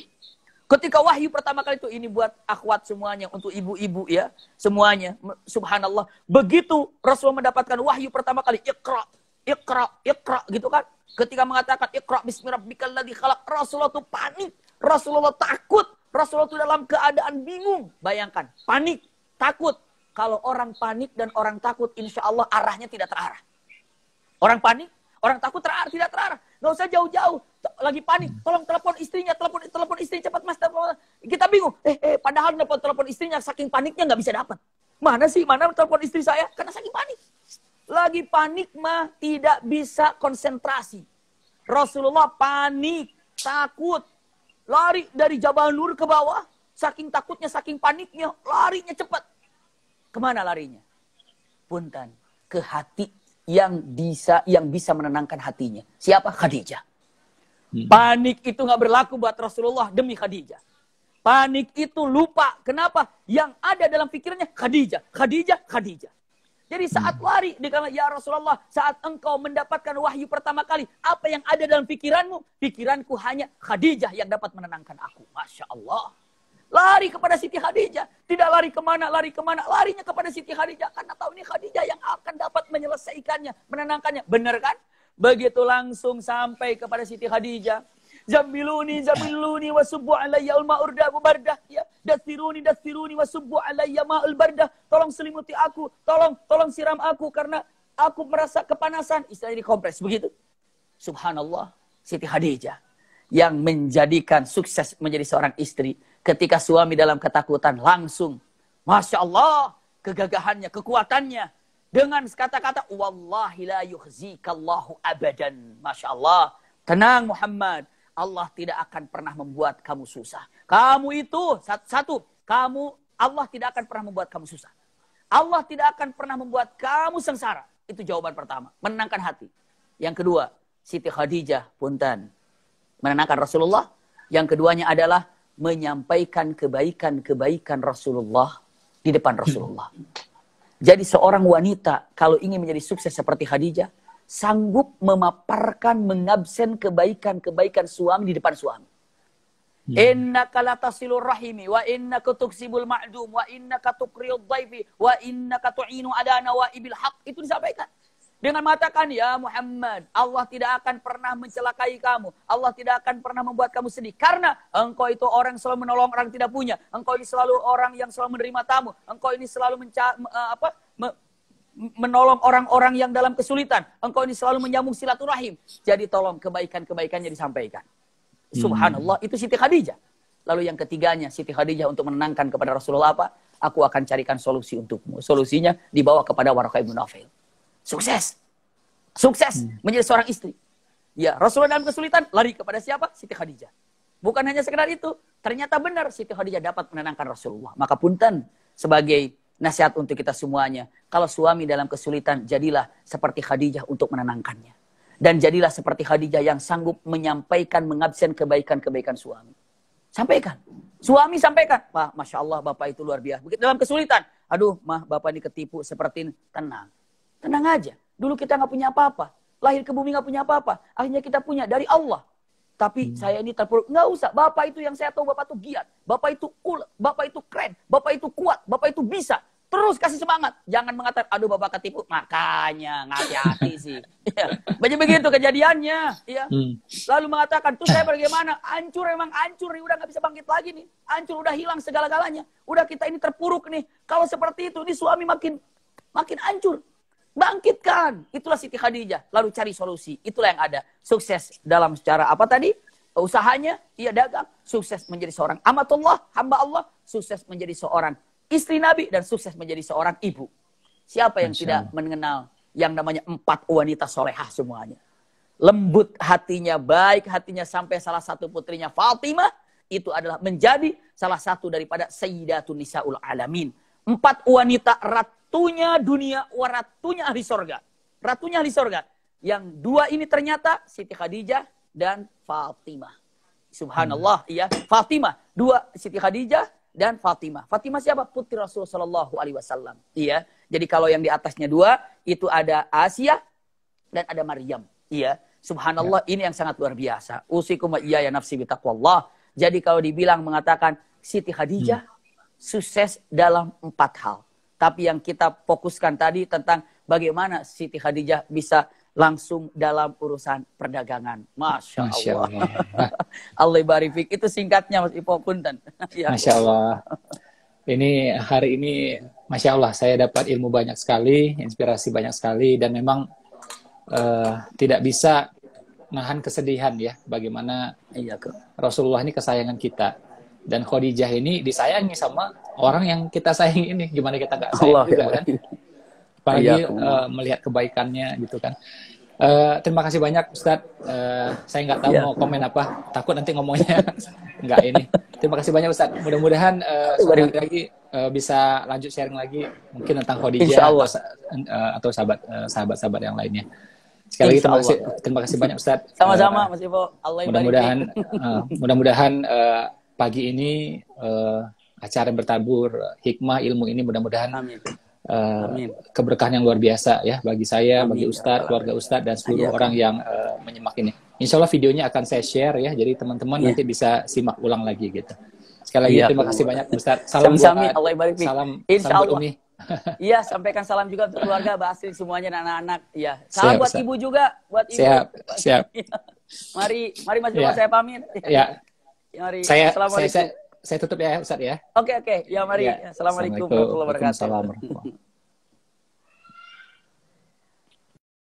Ketika wahyu pertama kali itu ini buat akhwat semuanya, untuk ibu-ibu ya, semuanya. Subhanallah. Begitu Rasulullah mendapatkan wahyu pertama kali, Iqra, Iqra, Iqra gitu kan. Ketika mengatakan Iqra bismillahirrahmanirrahim khalaq, Rasulullah itu panik, Rasulullah takut, Rasulullah itu dalam keadaan bingung. Bayangkan, panik, takut. Kalau orang panik dan orang takut, insya Allah arahnya tidak terarah. Orang panik, orang takut terarah, tidak terarah. Nggak usah jauh-jauh lagi panik, tolong telepon istrinya, telepon telepon istri cepat mas, telepon. Kita bingung, eh, eh padahal telepon telepon istrinya saking paniknya nggak bisa dapat. Mana sih, mana telepon istri saya? Karena saking panik. Lagi panik mah tidak bisa konsentrasi. Rasulullah panik, takut, lari dari Jabal Nur ke bawah, saking takutnya, saking paniknya, larinya cepat. Kemana larinya? Punten, ke hati yang bisa yang bisa menenangkan hatinya. Siapa? Khadijah. Hmm. Panik itu nggak berlaku buat Rasulullah demi Khadijah. Panik itu lupa. Kenapa? Yang ada dalam pikirannya Khadijah, Khadijah, Khadijah. Jadi saat hmm. lari dikatakan ya Rasulullah, saat engkau mendapatkan wahyu pertama kali, apa yang ada dalam pikiranmu? Pikiranku hanya Khadijah yang dapat menenangkan aku. Masya Allah. Lari kepada Siti Khadijah. Tidak lari kemana, lari kemana. Larinya kepada Siti Khadijah. Karena tahu ini Khadijah yang akan dapat menyelesaikannya, menenangkannya. Benar kan? Begitu langsung sampai kepada Siti Khadijah. Jamiluni, jamiluni, wasubu subu alayya ul bardah. Ya. Dasiruni, dasiruni, wasubu subu ma'ul bardah. Tolong selimuti aku, tolong, tolong siram aku karena aku merasa kepanasan. ini dikompres, begitu. Subhanallah, Siti Khadijah yang menjadikan sukses menjadi seorang istri ketika suami dalam ketakutan langsung Masya Allah kegagahannya, kekuatannya dengan kata-kata wallahi la yukhzikallahu abadan. Masya Allah. Tenang Muhammad. Allah tidak akan pernah membuat kamu susah. Kamu itu, satu, kamu, Allah tidak akan pernah membuat kamu susah. Allah tidak akan pernah membuat kamu sengsara. Itu jawaban pertama. Menenangkan hati. Yang kedua, Siti Khadijah Punten. Menenangkan Rasulullah. Yang keduanya adalah menyampaikan kebaikan-kebaikan Rasulullah di depan Rasulullah. Jadi seorang wanita kalau ingin menjadi sukses seperti Khadijah, sanggup memaparkan, mengabsen kebaikan-kebaikan suami di depan suami. Ya. Inna kalatasilur rahimi wa inna kutuksibul ma'dum wa inna katukriul daifi wa inna katu'inu adana wa ibil haq. Itu disampaikan. Dengan mengatakan, ya Muhammad, Allah tidak akan pernah mencelakai kamu. Allah tidak akan pernah membuat kamu sedih. Karena engkau itu orang yang selalu menolong orang tidak punya. Engkau ini selalu orang yang selalu menerima tamu. Engkau ini selalu menca eh, apa, me menolong orang-orang yang dalam kesulitan. Engkau ini selalu menyambung silaturahim. Jadi tolong kebaikan-kebaikannya disampaikan. Hmm. Subhanallah, itu Siti Khadijah. Lalu yang ketiganya, Siti Khadijah untuk menenangkan kepada Rasulullah apa? Aku akan carikan solusi untukmu. Solusinya dibawa kepada Warqa Ibn Nafail sukses. Sukses hmm. menjadi seorang istri. Ya, Rasulullah dalam kesulitan lari kepada siapa? Siti Khadijah. Bukan hanya sekedar itu, ternyata benar Siti Khadijah dapat menenangkan Rasulullah. Maka punten sebagai nasihat untuk kita semuanya. Kalau suami dalam kesulitan, jadilah seperti Khadijah untuk menenangkannya. Dan jadilah seperti Khadijah yang sanggup menyampaikan, mengabsen kebaikan-kebaikan suami. Sampaikan. Suami sampaikan. Pak, Masya Allah Bapak itu luar biasa. Begitu dalam kesulitan. Aduh, mah Bapak ini ketipu seperti ini. Tenang. Tenang aja. Dulu kita nggak punya apa-apa. Lahir ke bumi nggak punya apa-apa. Akhirnya kita punya dari Allah. Tapi hmm. saya ini terpuruk. Nggak usah. Bapak itu yang saya tahu bapak itu giat. Bapak itu cool. Bapak itu keren. Bapak itu kuat. Bapak itu bisa. Terus kasih semangat. Jangan mengatakan, aduh bapak ketipu. Makanya, ngati hati sih. Iya. Banyak begitu kejadiannya. Ya. Hmm. Lalu mengatakan, tuh saya bagaimana? ancur emang ancur nih. Udah gak bisa bangkit lagi nih. ancur udah hilang segala-galanya. Udah kita ini terpuruk nih. Kalau seperti itu, ini suami makin makin ancur. Bangkitkan. Itulah Siti Khadijah. Lalu cari solusi. Itulah yang ada. Sukses dalam secara apa tadi? Usahanya, ia dagang. Sukses menjadi seorang amatullah, hamba Allah. Sukses menjadi seorang istri Nabi. Dan sukses menjadi seorang ibu. Siapa yang tidak mengenal yang namanya empat wanita solehah semuanya. Lembut hatinya, baik hatinya sampai salah satu putrinya Fatimah. Itu adalah menjadi salah satu daripada Sayyidatun Nisa'ul Alamin. Empat wanita erat ratunya dunia, ratunya ahli sorga. Ratunya ahli sorga. Yang dua ini ternyata Siti Khadijah dan Fatimah. Subhanallah, hmm. ya. Fatimah. Dua Siti Khadijah dan Fatimah. Fatimah siapa? Putri Rasulullah saw. Iya. Jadi kalau yang di atasnya dua itu ada Asia dan ada Maryam. Iya. Subhanallah, ya. ini yang sangat luar biasa. Usikum iya ya nafsi bitaqwallah. Jadi kalau dibilang mengatakan Siti Khadijah hmm. sukses dalam empat hal. Tapi yang kita fokuskan tadi tentang bagaimana Siti Khadijah bisa langsung dalam urusan perdagangan. Masya, Masya Allah. Allah. Allah barifik. Itu singkatnya Mas Ipo Punten. Ya. Masya Allah. Ini hari ini Masya Allah saya dapat ilmu banyak sekali, inspirasi banyak sekali dan memang uh, tidak bisa nahan kesedihan ya bagaimana iya, Rasulullah ini kesayangan kita dan Khadijah ini disayangi sama orang yang kita sayangi ini gimana kita nggak sayang Allah, juga ya. kan apalagi ya, uh, melihat kebaikannya gitu kan Uh, terima kasih banyak Ustadz. Uh, saya nggak tahu ya. mau komen apa, takut nanti ngomongnya nggak ini. Terima kasih banyak Ustadz. Mudah-mudahan uh, lagi, lagi uh, bisa lanjut sharing lagi mungkin tentang Khadijah atau, uh, atau sahabat uh, sahabat-sahabat yang lainnya. Sekali lagi terima kasih, terima kasih banyak Ustadz. Sama-sama uh, Mas Ibu Allah mudah-mudahan uh, mudah-mudahan uh, pagi ini uh, acara bertabur hikmah ilmu ini mudah-mudahan Amin. Uh, keberkahan yang luar biasa ya bagi saya, Amin. bagi Ustadz, keluarga Ustadz dan seluruh Amin. Iya, orang yang uh, menyimak ini. Insya Allah videonya akan saya share ya, jadi teman-teman yeah. nanti bisa simak ulang lagi gitu. Sekali lagi yeah. terima kasih banyak Ustadz. Salam Sami, Allah salam, Insya Allah. Umi. Iya, sampaikan salam juga untuk keluarga Basri semuanya dan anak-anak. Iya, salam siap, buat siap. ibu juga, buat ibu. Siap, siap. Iya. mari, mari Mas Bima saya pamit. Ya. Mari. Saya, saya, saya, saya tutup ya Ustaz ya. Oke okay, oke. Okay. Ya mari. Ya. Assalamualaikum warahmatullahi wabarakatuh.